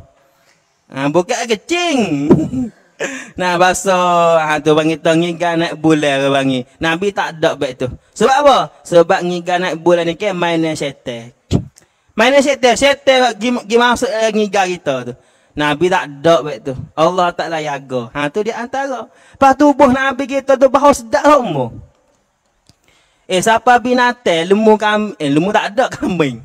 Ha buka kecing. Nah, bahasa ha, tu bangi tu ngiga bulan ke bangi. Nabi tak ada baik tu. Sebab apa? Sebab ngiga naik bulan ni ke main syaitan. Main syaitan, syaitan gi masuk eh, ngiga kita tu. Nabi tak ada baik tu. Allah tak lah jaga. Ha tu dia antara. Pas tubuh Nabi kita tu bahawa sedap hukmu. Eh siapa binatang lemu kam eh lemu tak ada kambing.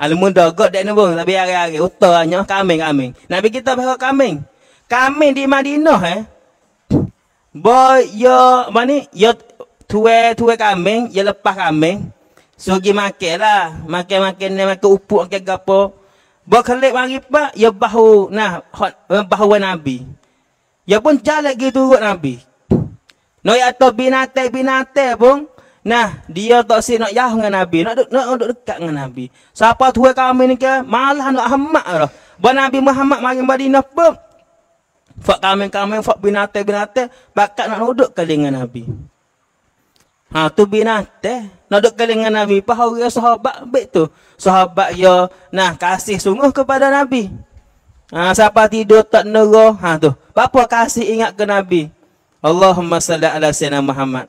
Ha dogot dak ni pun tapi hari-hari utaranya lah, kambing-kambing. Nabi kita bahawa kambing. Kami kami di Madinah eh bo yo mani yo tuwe, tuwe kami yo lepas kami so gi makelah makan lah. makan ni makan upuk ke gapo bo kelik mari pa yo bahu nah hot bahu nabi yo pun jalan gitu turut nabi noi atau binate binate pun Nah, dia tak si nak yah dengan Nabi. Nak duduk nak, nak dekat dengan Nabi. Siapa tua kami ni ke? Malah nak hamak lah. Buat Nabi Muhammad mari Madinah pun. Fak kami-kami, fak binatang-binatang, bakat nak duduk ke dengan Nabi. Ha, tu binatang. Nak duduk ke dengan Nabi. Pahal ya sahabat, baik tu. Sahabat ya, nah, kasih sungguh kepada Nabi. Ha, siapa tidur tak neroh, ha tu. Bapa kasih ingat ke Nabi. Allahumma salli ala sayyidina Muhammad.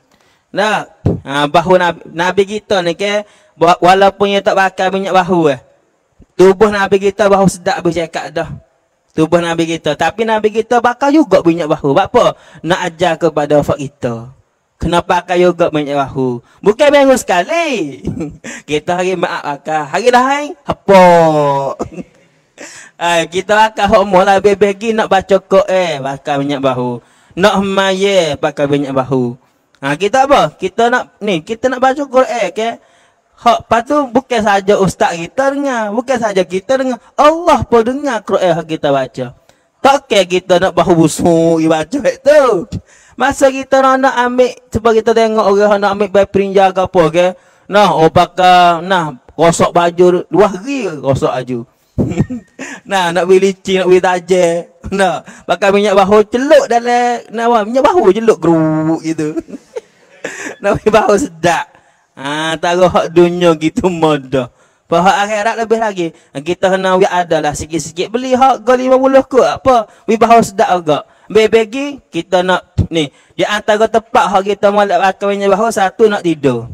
Nah, ha, bahu Nabi, Nabi kita ni ke, walaupun dia tak bakar minyak bahu eh. Tubuh Nabi kita bahu sedap habis cakap dah. Tubuh Nabi kita. Tapi Nabi kita bakal juga minyak bahu. Apa? Nak ajar kepada ufak kita. Kenapa kau juga minyak bahu? Bukan minggu sekali. kita hari maaf akan. Hari lain, apa? Ay, kita akan homo lah. Bebegi nak baca kok eh. Bakal minyak bahu. Nak maye bakal minyak bahu. Ha, kita apa? Kita nak ni kita nak baca Quran eh, okay? ke? Hak patu bukan saja ustaz kita dengar, bukan saja kita dengar, Allah pun dengar Quran yang kita baca. Tak ke kita nak bahu busu baca itu. Masa kita nak ambil sebab kita tengok orang nak ambil bayi perinja ke apa ke. Nah, opaka nah rosak baju dua hari rosak baju. nah, nak beli licin, nak beli tajer. Nah, pakai minyak bahu celuk dalam nah, minyak bahu celuk geruk gitu. nak beli bahu sedap. Ah, taruh hak dunia gitu moda. Bahawa akhirat lebih lagi. Kita kena wik adalah sikit-sikit beli hak ke lima puluh kot. Apa? Wik bahawa sedap juga. Bagi-bagi, kita nak ni. Di antara tempat hak kita malak akan punya bahawa satu nak tidur.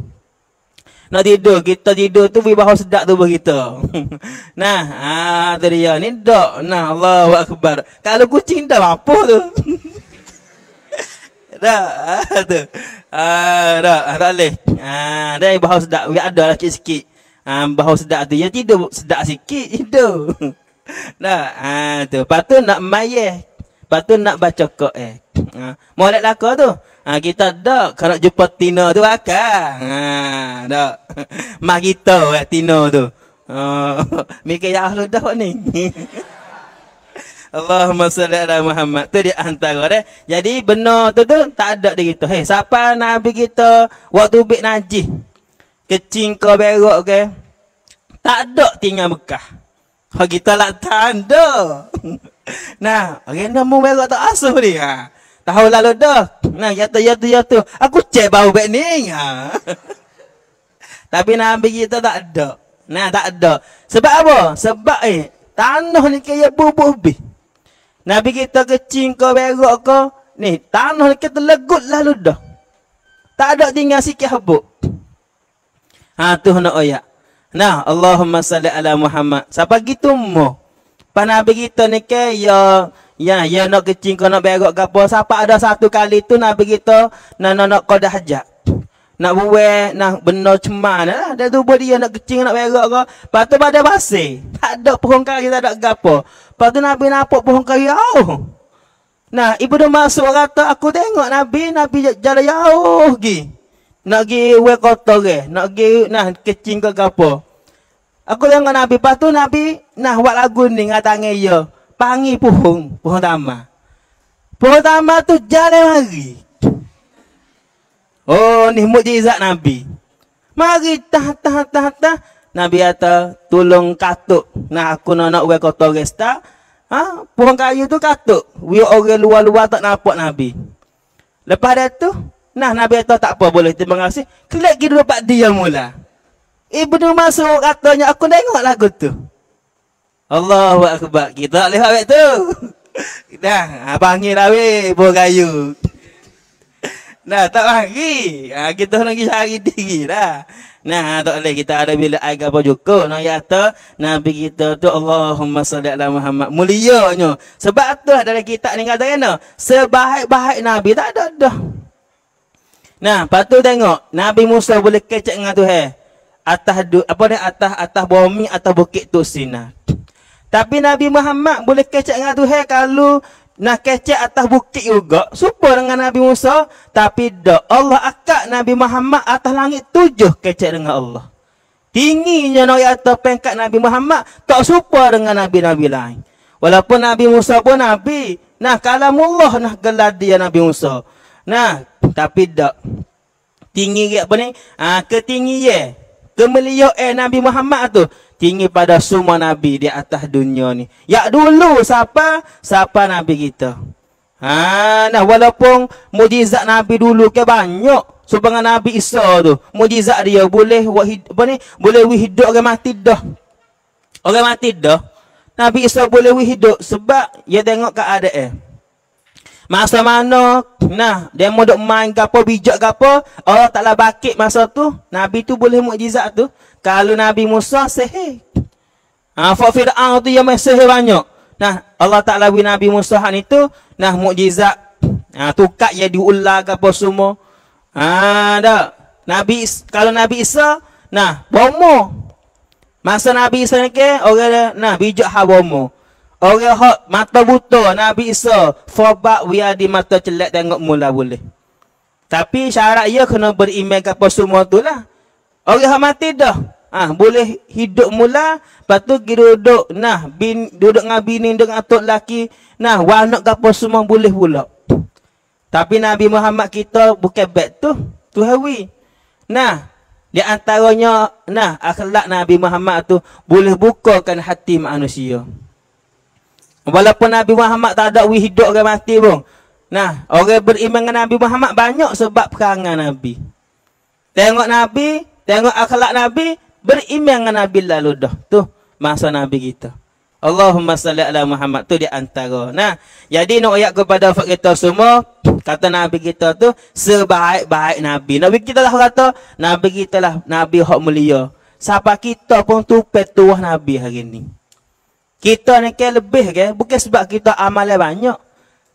Nak tidur. Kita tidur tu wik bahawa sedap tu begitu. nah, ah, tu dia. Ni dok. Nah, Allah akbar. Kalau kucing dah mampu tu. Tak. Ah, tu. Ah, tak. Ah, tak boleh. Ah, dah bahu sedak. Ya ada lah sikit-sikit. Ah, bahu sedak tu. Yang tidur sedak sikit. itu, Tak. Ah, tu. Lepas nak mayah. Lepas tu nak baca kok eh. Ha. Molek laka tu. ah kita dak kalau jumpa Tino tu akan. ah, dak. Mak kita eh Tino tu. Ha. Mikir ya Allah dak ni. Allahumma salli ala Muhammad. Tu dia antara dia. Jadi benar tu tu tak ada dia kita. Hei, siapa Nabi kita waktu bik najis? Kecing kau berok ke? Okay? Tak ada tinggal Mekah. Kau ha, kita lah tanda. nah, orang dah mau berok tak asuh ni. Ha? Tahu lalu dah. Nah, yata yata yata. Aku cek bau bik ni. Ha? Tapi Nabi kita tak ada. Nah, tak ada. Sebab apa? Sebab eh, tanah ni kaya bubuh bih. Nabi kita kecing ke berok ke. Ni tanah kita legut lalu dah. Tak ada tinggal sikit habuk. Ha tu nak oya. Nah, Allahumma salli ala Muhammad. Siapa gitu mu? Pas Nabi kita ni ke ya Ya, ya nak kecing kau nak berok gapo. Siapa ada satu kali tu Nabi kita nak nak kau dah nak buwer nak benar cuman lah. Eh? Dia tu dia nak kecing nak berak ke. Lepas tu pada basi. Tak ada pohon kari tak ada gapo. Lepas tu Nabi nampak pohon kari Oh, Nah, ibu dia masuk kata aku tengok Nabi Nabi jalan jauh gi. Nak gi we kotor eh. Nak gi nah kecing ke gapo. Aku tengok Nabi. Lepas tu Nabi nah buat lagu ni ngatangi yo. Pangi pohon, pohon tamah. Pohon tamah tu jalan lagi. Oh ni mukjizat Nabi. Mari tah tah tah tah. Nabi kata tolong katuk. Nah aku nak nak wek kotor resta. Ha? Pohon kayu tu katuk. We orang luar-luar tak nampak Nabi. Lepas dia tu, nah Nabi kata tak apa boleh terima kasih. Kelak gitu dapat dia mula. Ibnu Mas'ud katanya aku tengok lagu tu. Allahu akbar. Kita lihat wek tu. Dah, abang ni dah wek pohon kayu. Nah tak lagi. Ha, kita orang pergi cari diri dah. Nah, tak boleh kita ada bila air apa cukup. Nak ya, kata Nabi kita tu Allahumma salli ala Muhammad. Mulianya. Sebab tu lah dalam kitab ni kata kena. Sebaik-baik Nabi tak ada dah. Nah, patut tengok Nabi Musa boleh kecek dengan Tuhan. Atas apa ni atas atas bumi atau bukit tu Sina. Tapi Nabi Muhammad boleh kecek dengan Tuhan kalau Nah kecek atas bukit juga supaya dengan Nabi Musa Tapi dah Allah akak Nabi Muhammad Atas langit tujuh kecek dengan Allah Tingginya nak atas pengkat Nabi Muhammad Tak supaya dengan Nabi-Nabi lain Walaupun Nabi Musa pun Nabi Nah kalau Allah nak gelar dia Nabi Musa Nah tapi dah Tinggi dia apa ni ha, ah, Ketinggi dia Kemeliau eh Nabi Muhammad tu tinggi pada semua nabi di atas dunia ni. Yak dulu siapa? Siapa nabi kita? Ha, nah walaupun mujizat nabi dulu ke banyak. Subhanallah nabi Isa tu, mujizat dia boleh wahid apa ni? Boleh wihidok ke mati dah. Orang mati dah. Nabi Isa boleh wihidok sebab dia tengok keadaan. Eh. Masa mana Nah Dia mau duk main ke Bijak ke Allah taklah bakit masa tu Nabi tu boleh mukjizat tu Kalau Nabi Musa sihir ha, Fak Fir'aun tu yang sehe banyak Nah Allah taklah lawi Nabi Musa ni tu Nah mukjizat ha, Tukat yang diulah ke apa semua ha, dah. Nabi Kalau Nabi Isa Nah Bomo Masa Nabi Isa ni ke Orang Nah bijak ha bomo Orang hak mata buta Nabi Isa, fobak wia di mata celak tengok mula boleh. Tapi syarat ia kena beriman kepada semua tu lah. Orang hak mati dah. Ha, boleh hidup mula, lepas tu duduk, nah, bin, duduk dengan bini, duduk dengan atuk lelaki, nah, wanak kapal semua boleh pula. Tapi Nabi Muhammad kita bukan bet tu. Tu hawi. Nah, di antaranya, nah, akhlak Nabi Muhammad tu boleh bukakan hati manusia. Walaupun Nabi Muhammad tak ada hidup ke mati pun. Nah, orang beriman dengan Nabi Muhammad banyak sebab perangai Nabi. Tengok Nabi, tengok akhlak Nabi, beriman dengan Nabi lalu dah. Tu masa Nabi kita. Allahumma salli ala Muhammad tu di antara. Nah, jadi nak ayat kepada kita semua, kata Nabi kita tu sebaik-baik Nabi. Nabi kita lah kata, Nabi kita lah Nabi hak mulia. Siapa kita pun tu petuah Nabi hari ni. Kita ni ke lebih ke bukan sebab kita amalan banyak.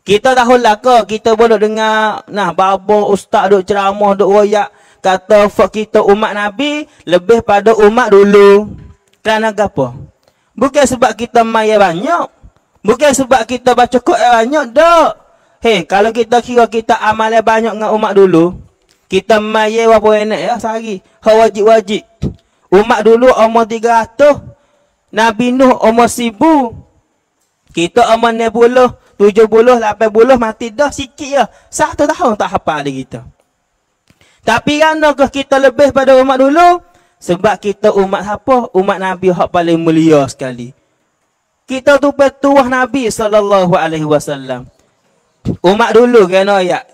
Kita tahu lah ke kita boleh dengar nah babo ustaz duk ceramah duk royak kata fak kita umat nabi lebih pada umat dulu. Kerana apa? Bukan sebab kita maya banyak. Bukan sebab kita baca Quran banyak dak. Hei, kalau kita kira kita amalan banyak dengan umat dulu, kita maya apa enak ya sehari. Hak wajib-wajib. Umat dulu umur 300 Nabi Nuh umur sibu. Kita umur ni buluh, tujuh buluh, lapan buluh, mati dah sikit ya. Satu tahun tak hafal lagi kita. Tapi kenapa kita lebih pada umat dulu? Sebab kita umat apa? Umat Nabi yang paling mulia sekali. Kita tu petuah Nabi sallallahu alaihi wasallam. Umat dulu kan ayat.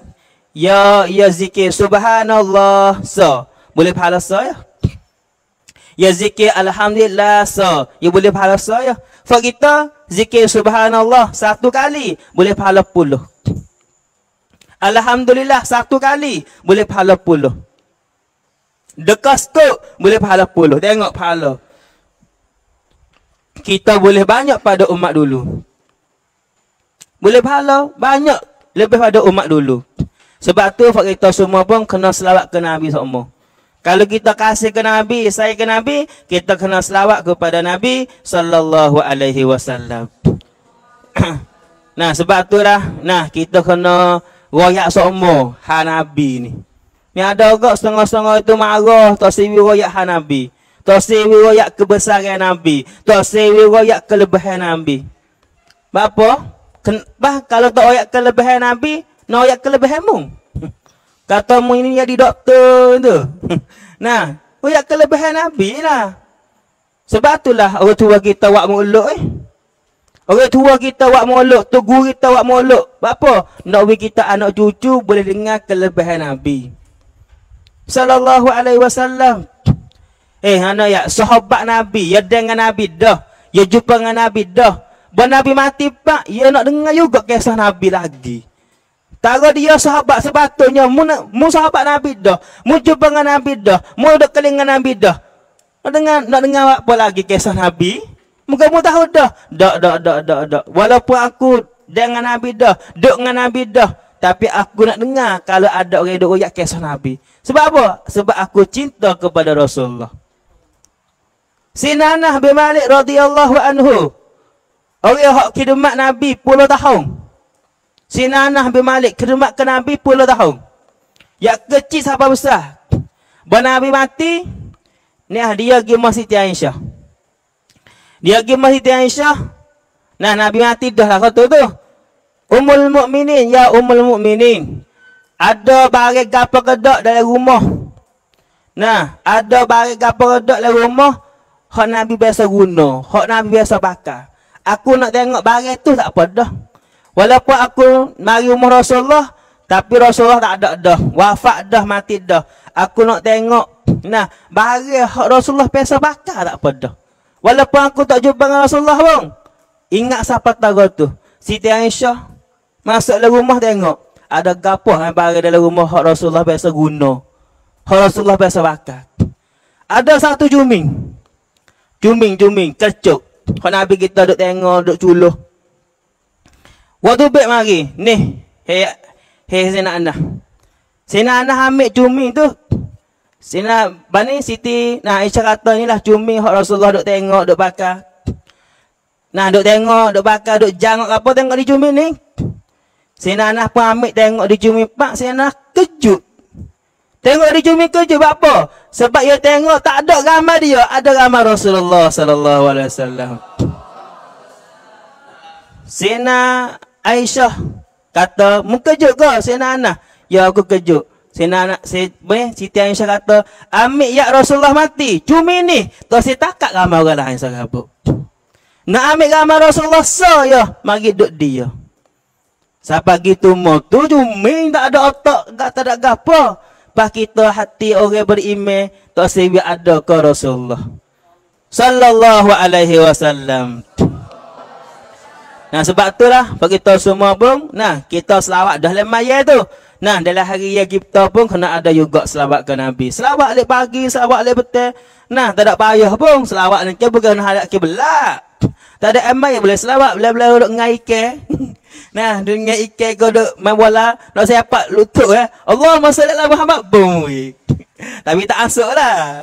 Ya ya zikir subhanallah. So, boleh pahala saya? So, ya? Ya zikir Alhamdulillah so. Ya boleh pahala so ya. So kita zikir Subhanallah satu kali boleh pahala puluh. Alhamdulillah satu kali boleh pahala puluh. Dekas skop boleh pahala puluh. Tengok pahala. Kita boleh banyak pada umat dulu. Boleh pahala banyak lebih pada umat dulu. Sebab tu kita semua pun kena selawat ke Nabi semua. Kalau kita kasih ke Nabi, saya ke Nabi, kita kena selawat kepada Nabi sallallahu alaihi wasallam. Nah, sebab tu lah. Nah, kita kena royak semua ha Nabi ni. Ni ada orang setengah-setengah itu marah, tak sewi royak ha Nabi. Tak sewi royak kebesaran Nabi. Tak sewi royak kelebihan Nabi. Bapa? bah, kalau tak royak kelebihan Nabi, nak royak kelebihan mu? Kata mu ini jadi doktor tu. nah, oh ya kelebihan Nabi lah. Sebab itulah orang tua kita wak muluk eh. Orang tua kita wak muluk, tu guru kita wak muluk. Apa? Nak we kita anak cucu boleh dengar kelebihan Nabi. Sallallahu alaihi wasallam. Eh, anak ya, sahabat Nabi, ya dengan Nabi dah. Ya jumpa dengan Nabi dah. Bila Nabi mati pak, ya nak dengar juga kisah Nabi lagi. Tak dia sahabat sepatutnya. Mu, mu sahabat Nabi dah. Mu jumpa dengan Nabi dah. Mu duduk dengan Nabi dah. Nak dengar, nak dengar apa lagi kisah Nabi? Muka mu tahu dah. Dak, dak, dak, dak, dak. Walaupun aku dengan Nabi dah. Duduk dengan Nabi dah. Tapi aku nak dengar kalau ada orang yang duduk kisah Nabi. Sebab apa? Sebab aku cinta kepada Rasulullah. Sinanah bin Malik radhiyallahu anhu. Orang yang kidumat Nabi puluh tahun. Sinanah bin Malik kedemak ke Nabi puluh tahun. Yang kecil sahabat besar. Bila Nabi mati, ni ah, dia pergi Masjid Aisyah. Dia pergi Masjid Aisyah. Nah Nabi mati dah lah kata tu. Umul mukminin ya umul mukminin. Ada barik gapa kedok dalam rumah. Nah, ada barik gapa kedok dalam rumah. Hak Nabi biasa guna. Hak Nabi biasa bakar. Aku nak tengok barik tu tak apa dah. Walaupun aku mari umur Rasulullah, tapi Rasulullah tak ada dah. Wafat dah, mati dah. Aku nak tengok. Nah, bahari Rasulullah pesa bakar tak apa dah. Walaupun aku tak jumpa dengan Rasulullah pun. Ingat siapa tahu tu. Siti Aisyah masuk dalam rumah tengok. Ada gapoh yang bahari dalam rumah hak Rasulullah pesa guna. Hak Rasulullah pesa bakar. Ada satu juming. Juming, juming, kecuk. Kalau Nabi kita duduk tengok, duduk culuh. Waktu beg mari, ni. Hei, hei Sina Anah. Sina Anah ambil cumi tu. Sina, bani Siti, nah Aisyah kata ni lah cumi hak Rasulullah duk tengok, duk baca. Nah, duk tengok, duk baca, duk jangok apa tengok di cumi ni. Sina anda pun hamil tengok di cumi. Pak, Sina kejut. Tengok di cumi kejut, apa? Sebab dia tengok, tak ada gambar dia. Ada gambar Rasulullah sallallahu alaihi wasallam. Sina... Aisyah kata, "Mengejut ke Sayyidina Anas?" "Ya, aku kejut." Sayyidina Anas, saya, Siti Aisyah kata, "Amik ya Rasulullah mati. Cumi ni, tu saya takat ramai orang lah yang sagabuk." Nak ambil ramai Rasulullah sa ya, mari duduk dia. Siapa gitu mau tu cumi tak ada otak, tak ada gapo. Pak kita hati orang beriman, tak sebi ada ke Rasulullah. Sallallahu alaihi wasallam. Tuh. Nah sebab itulah bagi kita semua pun nah kita selawat dah lemah ya tu. Nah dalam hari ya kita pun kena ada juga selawat ke Nabi. Selawat le pagi, selawat le petang. Nah tak ada payah pun selawat ni bukan nak hadap kiblat. Tak ada amal yang boleh selawat bila-bila duduk dengan ke. nah, dengan ike kau duduk main bola, nak siapa lutut eh. Allah masalah lah Muhammad. Boom. Tapi tak asuk lah.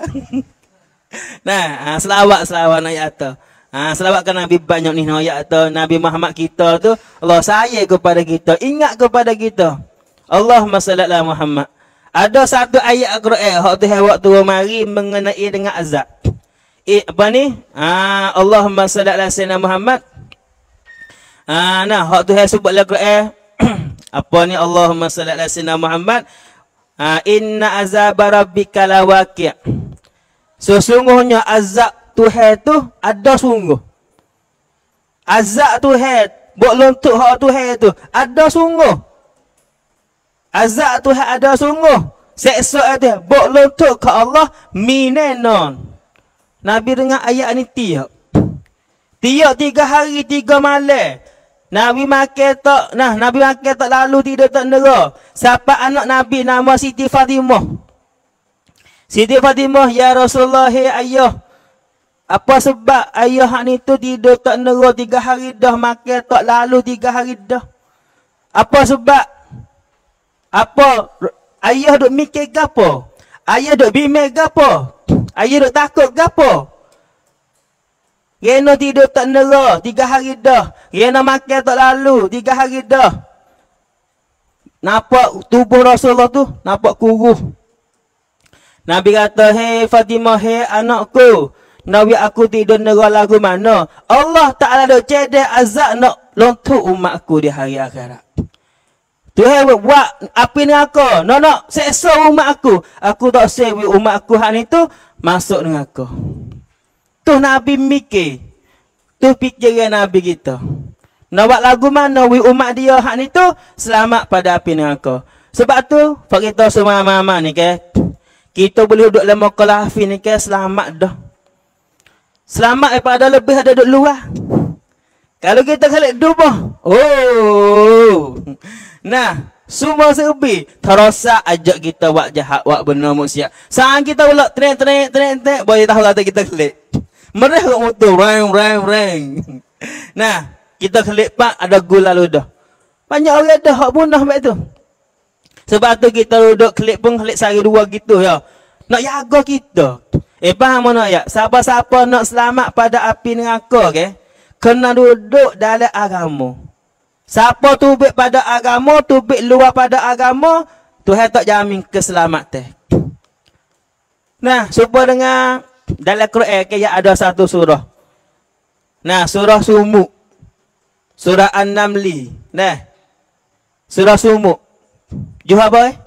nah, ha, selawat-selawat nak atas. Ha, selawatkan Nabi banyak ni noya tu Nabi Muhammad kita tu Allah sayang kepada kita ingat kepada kita Allah salli Muhammad ada satu ayat Al-Quran hak tu hewak tu mari mengenai dengan azab eh, apa ni ha, Allah salli ala sayyidina Muhammad ha, nah hak tu hewak sebut Al-Quran apa ni Allah salli ala sayyidina Muhammad ha, inna azab rabbika lawaqi' sesungguhnya azab Tuhan tu ada sungguh. Azab Tuhan, buat lontuk hak Tuhan tu ada sungguh. Azab Tuhan ada sungguh. Seksa itu, buat lontuk ke Allah minenon. Nabi dengar ayat ni tiap. Tiap tiga hari, tiga malam. Nabi makan tak, nah Nabi makan tak lalu tidur tak nera. Siapa anak Nabi nama Siti Fatimah? Siti Fatimah, ya Rasulullah, ya ayah. Apa sebab ayah hak ni tu tidur tak nerah tiga hari dah makan tak lalu tiga hari dah. Apa sebab? Apa? Ayah duk mikir gapo? Ayah duk bimbing gapo? Ayah duk takut gapo? Rena tidur tak nerah tiga hari dah. Rena makan tak lalu tiga hari dah. Nampak tubuh Rasulullah tu nampak kuruh. Nabi kata, hei Fatimah, hei anakku. Nabi aku tidur negara lagu mana? Allah Ta'ala ada cedek azab nak lontuk umat aku di hari akhirat. Tuhan buat, buat api ni aku. No, no. Seksa umat aku. Aku tak sewi umat aku hari itu masuk dengan aku. Tu Nabi mikir. Tu pikiran Nabi kita. Nak buat lagu mana wi umat dia hak ni tu selamat pada api ni aku. Sebab tu kita semua mama ni ke. Kita boleh duduk dalam kelas ni ke selamat dah. Selamat daripada lebih ada duduk luar. Kalau kita kalik dua Oh. Nah. Semua serbi. Terasa ajak kita buat jahat. Buat benar maksiat. Saat kita pula. Trek, trek, trek, trek. Boleh tahu lah kita kalik. Merah kat motor. Reng, reng, reng. Nah. Kita kalik pak. Ada gula ludah. Banyak orang ada. Hak bunah baik tu. Sebab tu kita duduk kelip pun kelip sehari dua gitu ya. Nak jaga kita. Eh faham mana ya? Siapa-siapa nak selamat pada api neraka ke? Okay? Kena duduk dalam agama. Siapa tubik pada agama, tubik luar pada agama, Tuhan tak jamin keselamatan. Nah, supaya dengan dalam Quran yang okay, ada satu surah. Nah, surah Sumuk. Surah An-Namli. Nah. Surah Sumuk. Juhabai?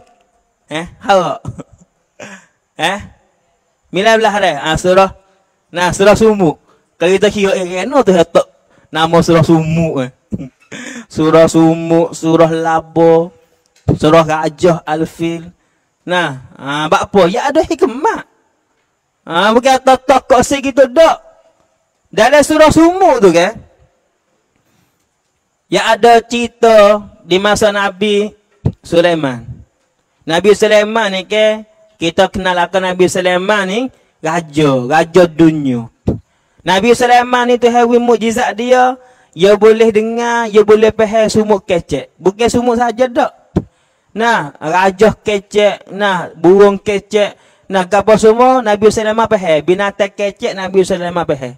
Eh, halak. Eh? Mila belah dah. Ha, surah. Nah, surah sumu. Kalau kita kira eh, kena eh, tu tak nama surah sumu eh. surah sumu, surah labo, surah gajah alfil. Nah, ha, bak apa? Ya ada hikmah. Ah, ha, bukan tak tak kok si kita dok. Dalam surah sumu tu ke? Kan? Ya ada cerita di masa Nabi Sulaiman. Nabi Sulaiman ni ke? Okay? Kita kenal akan Nabi Sulaiman ni raja, raja dunia. Nabi Sulaiman ni tu hewi mukjizat dia, dia ya boleh dengar, dia ya boleh faham sumuk kecek. Bukan sumuk saja dak. Nah, raja kecek, nah burung kecek, nah gapo semua Nabi Sulaiman faham, binatang kecek Nabi Sulaiman faham.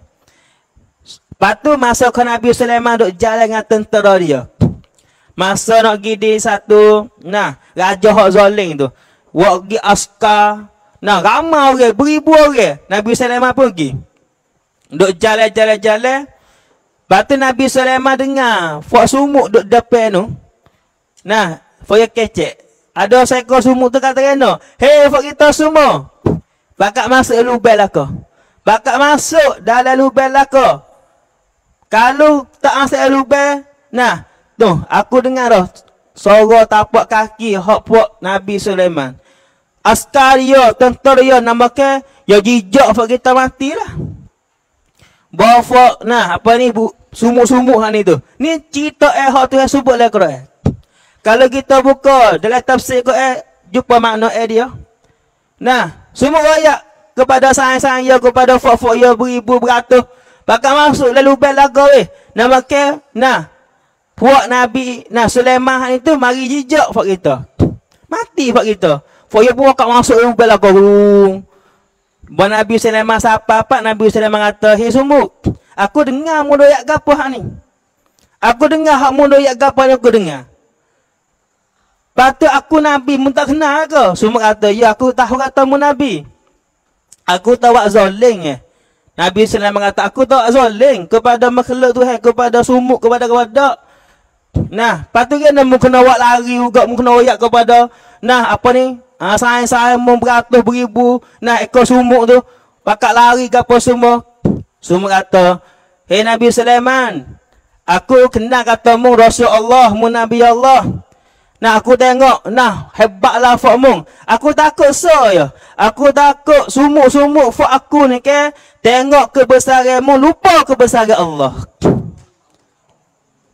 Batu masuk kan Nabi Sulaiman duk jalan dengan tentera dia. Masa nak gidi satu, nah raja hak zalim tu. Buat pergi askar. Nah, ramai orang. Beribu orang. Nabi Sulaiman pun pergi. Duk jalan-jalan-jalan. Lepas Nabi Sulaiman dengar. Fuak sumuk duk depan tu. Nah, fuak kecek. Ada seekor sumuk tu kat terena. Hei, fuak kita semua. bakak masuk lubel lah aku. Bakat masuk dalam lubel lah aku. Kalau tak masuk lubel. Nah, tu aku dengar dah. Sorok tapak kaki hok puak Nabi Sulaiman askar dia, tentera dia nama ke, ya jijak buat kita mati lah. Bawa nah apa ni bu, sumuk-sumuk hal lah ni tu. Ni cerita eh hak tu yang sebut lah Quran. Eh. Kalau kita buka dalam tafsir kau eh jumpa makna eh dia. Nah, semua ayat kepada sayang-sayang ya kepada fok-fok ya beribu beratus. Bakal masuk lalu bel lagu eh. Nama ke nah. Puak Nabi, nah Sulaiman itu mari jijak fok kita. Mati fok kita. Foyer pun kau masuk yang bela kau. Buat Nabi SAW sapa apa Nabi SAW kata, Hei sumbuk, aku dengar mudah yang gapa ni. Aku dengar hak mudah yang gapa aku dengar. Patut aku Nabi pun tak kenal ke? Semua kata, ya aku tahu kata mu Nabi. Aku tahu wak zoling eh. Nabi SAW kata, aku tahu wak zoling kepada makhluk tu eh. Kepada sumuk, kepada kepada. Nah, patut kena mu kena wak lari juga. Mu kena wak kepada. Nah, apa ni? ha, Sain-sain mun beratus beribu Nak ikut sumuk tu Pakat lari ke semua sumuk kata Hei Nabi Sulaiman Aku kena kata mu Rasul Allah Mu Nabi Allah Nah aku tengok Nah hebatlah fok mu Aku takut so ya Aku takut sumuk-sumuk fok aku ni ke Tengok kebesaran mu Lupa kebesaran Allah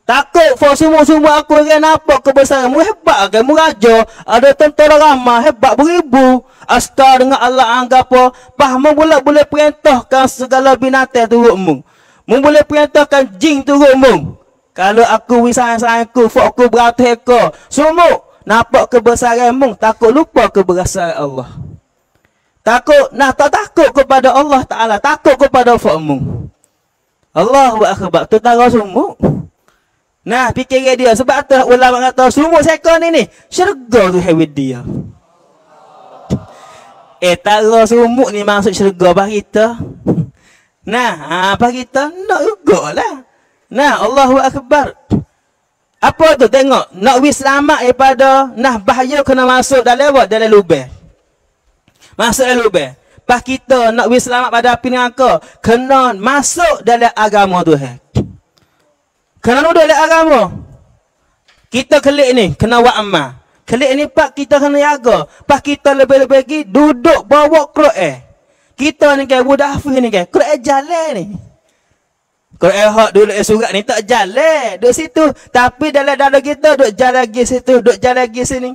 Takut for semua-semua aku dengan apa kebesaran. Mereka hebat kan? Mereka raja. Ada tentara ramah. Hebat beribu. Askar dengan Allah anggap apa. Bahamu pula boleh perintahkan segala binatang turutmu. Mu boleh perintahkan jin turutmu. Kalau aku wisan sayang aku, for aku beratuh ekor. Semua nampak kebesaranmu. Takut lupa kebesaran Allah. Takut, nah tak takut kepada Allah Ta'ala. Takut kepada fokmu. Allah buat akhbar. Tentara semua. Nah, fikir dia. Sebab tu lah ulama kata sumur seko ni ni. Syurga tu hewid dia. Eh, taruh sumur ni masuk syurga bah kita. Nah, ha, apa kita? Nak juga Nah, Allahu Akbar. Apa tu? Tengok. Nak wis selamat daripada nah bahaya kena masuk dah lewat dalam lubeh. Masuk dalam lubeh. Pas kita nak wis selamat pada api neraka, kena masuk dalam agama tu Eh. Kerana duduk di arah Kita kelik ni, kena buat amal. Kelik ni pak kita kena jaga. Pak kita lebih-lebih lagi duduk bawa kerok eh. Kita ni kaya budak hafiz ni kaya. Kerok eh jalan ni. Kerok eh hak dulu eh surat ni tak jalan. Duduk situ. Tapi dalam dalam kita duduk jalan lagi situ. Duduk jalan lagi sini.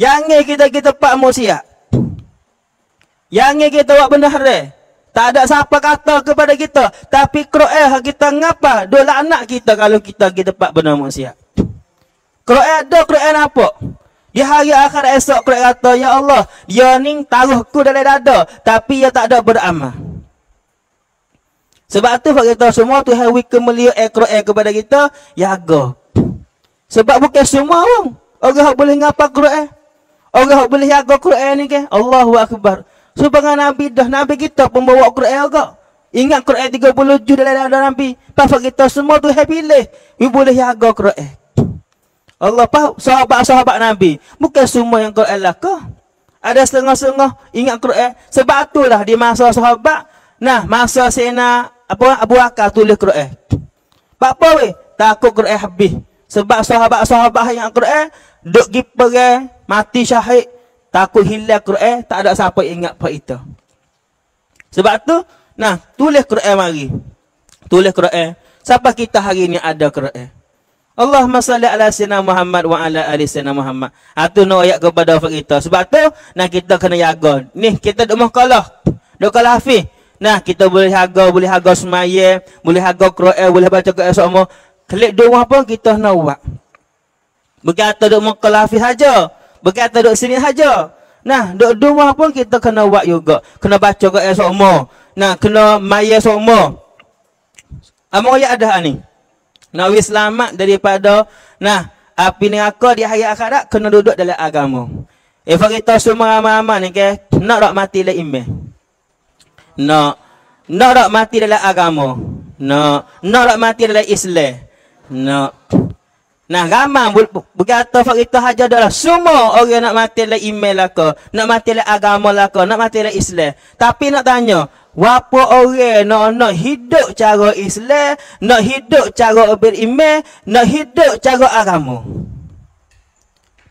Yang ni kita kita pak mau siap. Yang ni kita buat benda haram. Tak ada siapa kata kepada kita. Tapi Kro'el kita ngapa? Dua anak kita kalau kita pergi tempat benda maksiat. Kro'el ada Kro'el apa? Di hari akhir esok Kro'el kata, Ya Allah, dia ni taruhku dalam dada. Tapi dia tak ada beramal. Sebab tu Pak kita semua tu hewi hawi kemelia ekro'e eh, kepada kita ya jaga. Sebab bukan semua orang. Orang boleh ngapa Quran? Orang boleh ya jaga Quran ni ke? Allahu akbar. Subhanallah Nabi dah Nabi kita pembawa Quran juga. Ingat Quran 30 juz dalam dalam Nabi. Pas kita semua tu happy leh. We boleh jaga Quran. Allah tahu sahabat-sahabat Nabi. Bukan semua yang Quran lah ke? Ada setengah-setengah ingat Quran. Sebab tu lah di masa sahabat. Nah, masa Sena abu Abu Bakar tulis Quran. Pak apa weh? Takut Quran habis. Sebab sahabat-sahabat yang Quran duk gi perang mati syahid takut hilang Quran tak ada siapa ingat pak itu. sebab tu nah tulis Quran mari tulis Quran siapa kita hari ni ada Quran Allah salli ala sayyidina Muhammad wa ala ali sayyidina Muhammad atu ah, no ayat kepada pak kita sebab tu nah kita kena jaga ni kita duk mahkalah duk kalah hafiz nah kita boleh jaga boleh jaga semaya boleh jaga Quran boleh baca Quran semua klik doa apa kita nak buat Begitu duk mahkalah hafiz saja Berkata duduk sini saja. Nah, duduk rumah pun kita kena buat juga. Kena baca juga esok umur. Nah, kena maya esok umur. Amor ayat ada ni. Nak selamat daripada nah, api ni aku di hari akhirat kena duduk dalam agama. Eh, kita semua ramai-ramai ni ke, nak tak mati dalam imbe. Nak. Nak tak mati dalam agama. Nak. Nak tak mati dalam Islam. Nak. Nah, ramai bu, bu, berkata fakta itu saja adalah semua orang nak mati lah email lah ke, nak mati lah agama lah ke, nak mati lah Islam. Tapi nak tanya, Wapo orang nak nak hidup cara Islam, nak hidup cara beriman, nak hidup cara agama.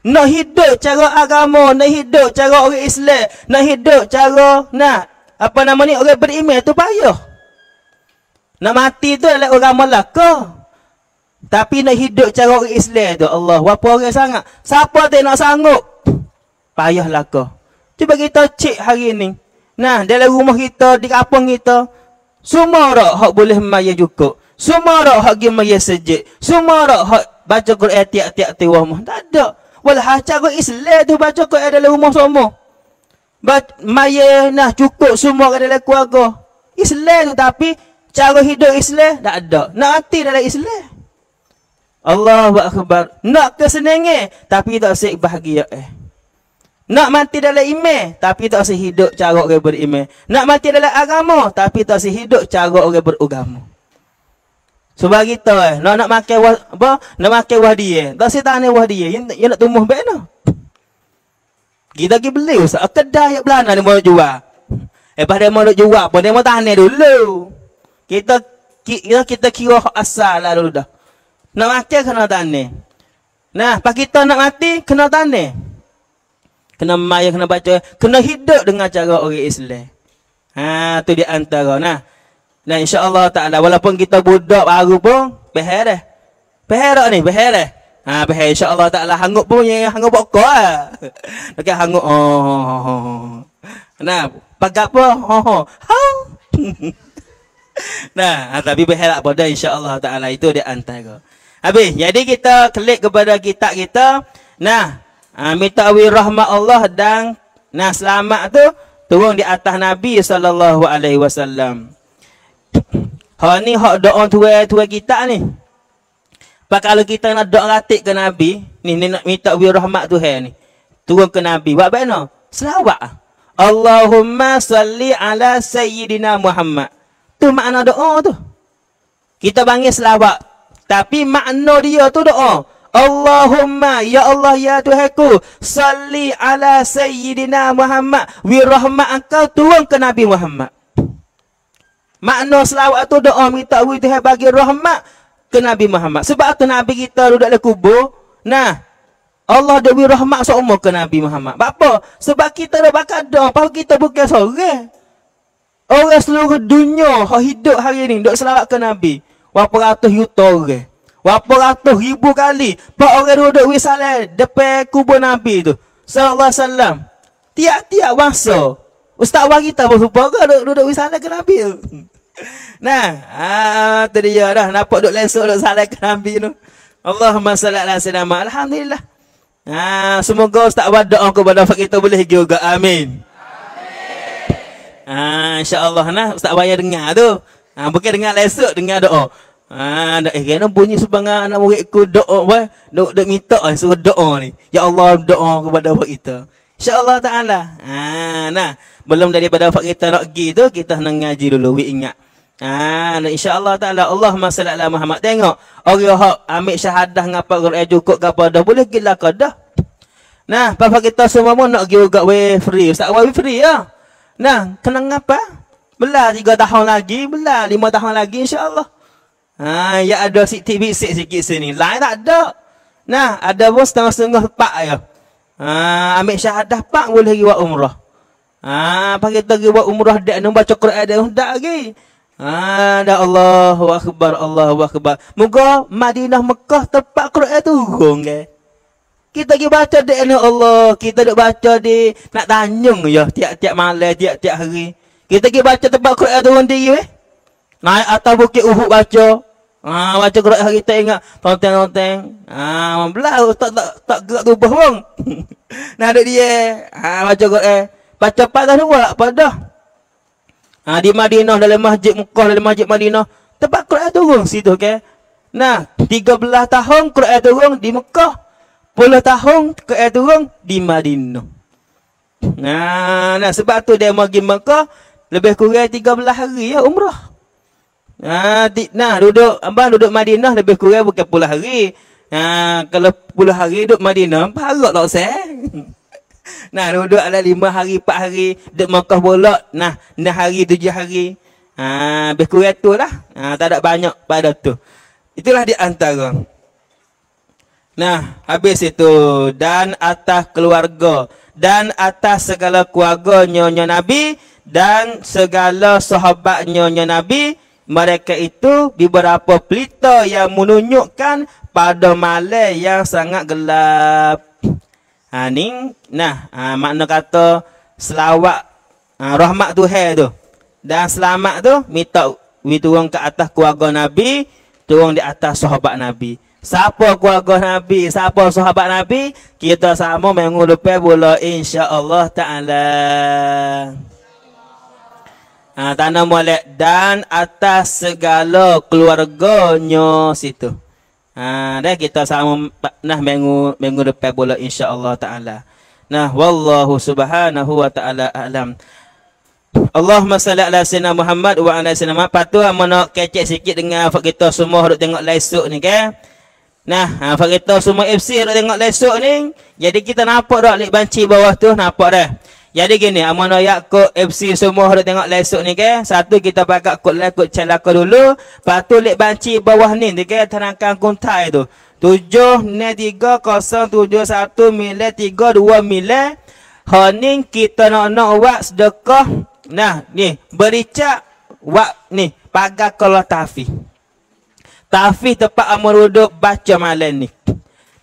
Nak hidup cara agama, nak hidup cara orang Islam, nak hidup cara nak apa nama ni orang beriman tu payah. Nak mati tu adalah orang Melaka. Tapi nak hidup cara orang Islam tu Allah, berapa orang sangat? Siapa tak nak sanggup? Payahlah kau. Cuba kita cek hari ni. Nah, dalam rumah kita, di kampung kita, semua orang hak boleh maya cukup. Semua orang hak gi maya sejuk. Semua orang hak baca Quran tiap-tiap tiwah mah. Tak ada. Walah cara Islam tu baca Quran dalam rumah semua. Maya nah cukup semua orang dalam keluarga. Islam tu tapi cara hidup Islam tak ada. Nak hati dalam Islam. Allah Allahu akbar. Nak ke tapi tak sik bahagia eh. Nak mati dalam ime tapi tak sik hidup cara orang beriman. Nak mati dalam agama tapi tak sik hidup cara orang beragama. Sebab kita eh, nak nak makan apa? Nak makan wah dia. Tak sik tanya wah dia. Yang, yang nak tumbuh baik no. Kita pergi beli usah oh, kedai yang belana ni mau jual. Eh pada mau nak jual, pada mau tanya dulu. Kita kita kita kira asal lah dulu dah. Nak mati kena tanda. Nah, pak kita nak mati, kena tanda. Kena maya, kena baca. Kena hidup dengan cara orang Islam. Ha, tu di antara. Nah, nah insya Allah ada. Walaupun kita budak baru pun, peher dah. Peher ni, peher dah. Ha, peher insyaAllah tak ada. Hangup punya, hangup pokok lah. Okay, hangup. Oh, Nah, pagi oh, oh, oh. ha, apa? Ho, ho. nah, tapi berhelak Insya Allah ta'ala itu dia antara. Habis. Jadi kita klik kepada kitab kita. Nah, ah, minta awir rahmat Allah dan nah selamat tu turun di atas Nabi sallallahu alaihi wasallam. Ha ni hak doa tua-tua kita ni. Pak kalau kita nak doa ratik ke Nabi, ni, ni nak minta awir rahmat Tuhan ni. Turun ke Nabi. Buat baik no? Selawat. Allahumma salli ala Sayyidina Muhammad. Tu makna doa tu. Kita panggil selawat. Tapi makna dia tu doa. Allahumma ya Allah ya Tuhanku salli ala sayyidina Muhammad wi rahmat engkau turun ke Nabi Muhammad. Makna selawat tu doa minta wujud Tuhan bagi rahmat ke Nabi Muhammad. Sebab tu Nabi kita duduk dalam kubur. Nah, Allah dah beri rahmat seumur ke Nabi Muhammad. Bapa, sebab kita dah bakal doa, apa kita bukan seorang. Orang seluruh dunia hidup hari ini dok selawat ke Nabi. Berapa ratus juta orang. Berapa ratus ribu kali. Pak orang duduk di sana. Depan kubur Nabi tu. Sallallahu alaihi wasallam. Tiap-tiap bangsa. Ustaz bagi tahu berapa orang duduk di sana ke Nabi tu. Nah, ah, tu dia dah. Nampak duduk lensuk duduk sana ke Nabi tu. Allahumma salat ala sinama. Alhamdulillah. Ah, semoga Ustaz berdoa kepada Fak kita boleh juga. Amin. Amin. Ah, ha, InsyaAllah nah. Ustaz bayar dengar tu. Ha, bukan dengar lesuk, dengar doa. Ha, nak eh, kena bunyi sebangat anak muridku doa, wah. Doa, doa minta, eh, suruh doa ni. Ya Allah, doa kepada buat kita. Allah ta'ala. Ha, nah. Belum daripada buat kita nak pergi tu, kita nak ngaji dulu, we ingat. Ha, nah, insya Allah ta'ala. Allah SWT lah Muhammad. Tengok. Orang yang hak ambil syahadah dengan Pak Guru Ejukuk eh, ke apa dah. Boleh gila ke dah. Nah, papa kita semua nak pergi juga way free. Ustaz, way free ya. Nah, kena ngapa? Belah tiga tahun lagi, belah lima tahun lagi insyaAllah. Ha, ya ada si TV sik sikit sini. Lain tak ada. Nah, ada pun setengah-setengah pak ya. Ha, ambil syahadah pak boleh pergi buat umrah. Ha, pagi tu pergi buat umrah dek nombor cokrat ada dek tak lagi. Ha, ada Allah Akbar, Allah Akbar. Moga Madinah Mekah tempat Quran tu gong ke. Kita pergi baca dek ni Allah, kita dak baca di nak tanyung ya tiap-tiap malam, tiap-tiap hari. Kita pergi baca tempat Quran turun diri eh. Naik atas bukit Uhud baca. Ha baca Quran hari tu ingat tonteng-tonteng. Ha membelah tak tak tak gerak tubuh pun. nah ada dia. Eh? Ha baca Quran. Baca empat kali pula pada. Ha di Madinah dalam masjid Mekah dalam masjid Madinah. Tempat Quran turun situ ke. Okay? Nah, 13 tahun Quran turun di Mekah. 10 tahun Quran turun di Madinah. Nah, nah sebab tu dia pergi Mekah lebih kurang 13 hari ya umrah. Ha di, nah duduk abang duduk Madinah lebih kurang bukan puluh hari. Ha kalau puluh hari duduk Madinah parah tak saya. Eh? nah duduk ada lima hari empat hari duduk Makah pula nah enam hari tujuh hari. Ha lebih kurang tu lah. Ha, tak ada banyak pada tu. Itulah di antara. Nah, habis itu dan atas keluarga dan atas segala keluarga nyonya Nabi dan segala sahabat nyonya Nabi mereka itu beberapa pelita yang menunjukkan pada malam yang sangat gelap. Ha, ni, nah, ha, makna kata selawat ha, rahmat Tuhan tu dan selamat tu minta turun ke atas keluarga Nabi, turun di atas sahabat Nabi. Siapa keluarga Nabi, siapa sahabat Nabi, kita sama mengulupi pula insya-Allah taala. Ha, tanda molek dan atas segala keluarganya situ. Ha, dah kita sama nah mengu mengu depan insya-Allah taala. Nah wallahu subhanahu wa taala alam. Allahumma salli ala sayyidina Muhammad wa ala sayyidina Muhammad. Patu mana kecek sikit dengan kita semua duk tengok live ni kan. Okay? Nah, ha, fakta semua FC nak tengok esok ni. Jadi kita nampak dah lik banci bawah tu nampak dah. Jadi gini, amanah Yakut FC semua nak tengok esok ni ke. Satu kita pakak kod lah, kod celaka dulu. Lepas lik banci bawah ni, dia kaya terangkan kuntai tu. 7-3-0-7-1 mila 3-2 mila Honing kita nak nak wak sedekah Nah ni bericak wak ni Pagak kalau tafi Tafih tempat amal duduk baca malam ni.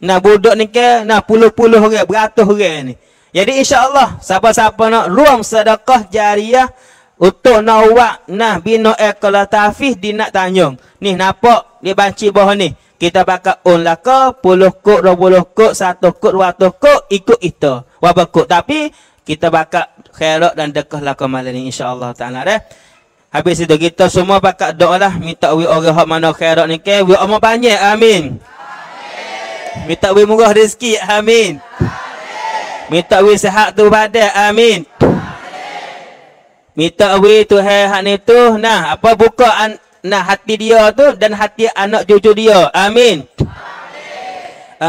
Nak duduk ni ke, nak puluh-puluh orang, beratus orang ni. Jadi insyaAllah, siapa-siapa nak ruang sedekah jariah untuk nak buat, nak bina ekola tafih di nak tanyung. Ni nampak, ni banci bawah ni. Kita bakal un lah ke, puluh kot, dua puluh kot, satu kot, dua puluh kot, ikut itu. Wabah kot. Tapi, kita bakal khairat dan dekah lah ke malam ni insyaAllah ta'ala. Eh? Habis itu kita semua pakat doa lah. Minta wik orang hak mana khairat ni ke. Wik omong banyak. Amin. Amin. Minta wik murah rezeki. Amin. Amin. Minta wik sehat tu badai. Amin. Amin. Minta wik tu hai hak ni tu. Nah, apa buka an nah hati dia tu dan hati anak cucu dia. Amin. Amin.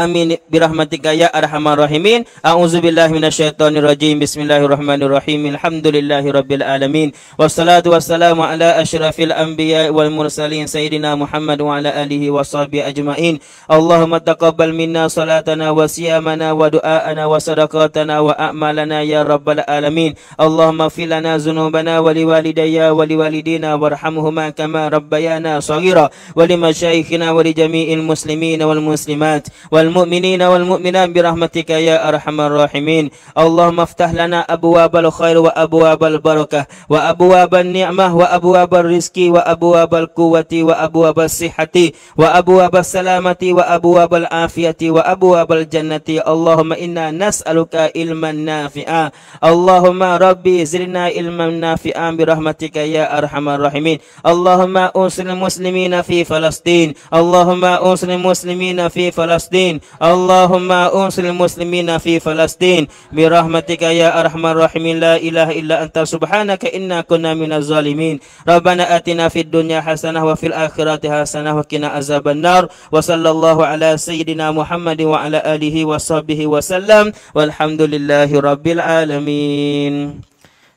آمين برحمتك يا أرحم الراحمين أعوذ بالله من الشيطان الرجيم بسم الله الرحمن الرحيم الحمد لله رب العالمين والصلاة والسلام على أشرف الأنبياء والمرسلين سيدنا محمد وعلى آله وصحبه أجمعين اللهم تقبل منا صلاتنا وصيامنا ودعاءنا وصدقاتنا وأعمالنا يا رب العالمين اللهم اغفر لنا ذنوبنا ولوالدي ولوالدينا وارحمهما كما ربيانا صغيرا ولمشايخنا ولجميع المسلمين والمسلمات وال المؤمنين والمؤمنات برحمتك يا أرحم الراحمين اللهم افتح لنا أبواب الخير وأبواب البركة وأبواب النعمة وأبواب الرزق وأبواب القوة وأبواب الصحة وأبواب السلامة وأبواب العافية وأبواب الجنة اللهم إنا نسألك علما نافعا اللهم ربي زرنا علما نافعا برحمتك يا أرحم الراحمين اللهم أنصر المسلمين في فلسطين اللهم أنصر المسلمين في فلسطين العالمين اللهم أنس المسلمين في فلسطين برحمتك يا أرحم الراحمين لا إله إلا أنت سبحانك إنا كنا من الظالمين ربنا أتنا في الدنيا حسنة وفي الآخرة حسنة وكنا أزاب النار وصلى الله على سيدنا محمد وعلى آله وصحبه وسلم والحمد لله رب العالمين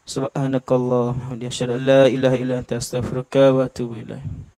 سبحانك اللهم وبحمدك لا إله إلا أنت أستغفرك وأتوب إليك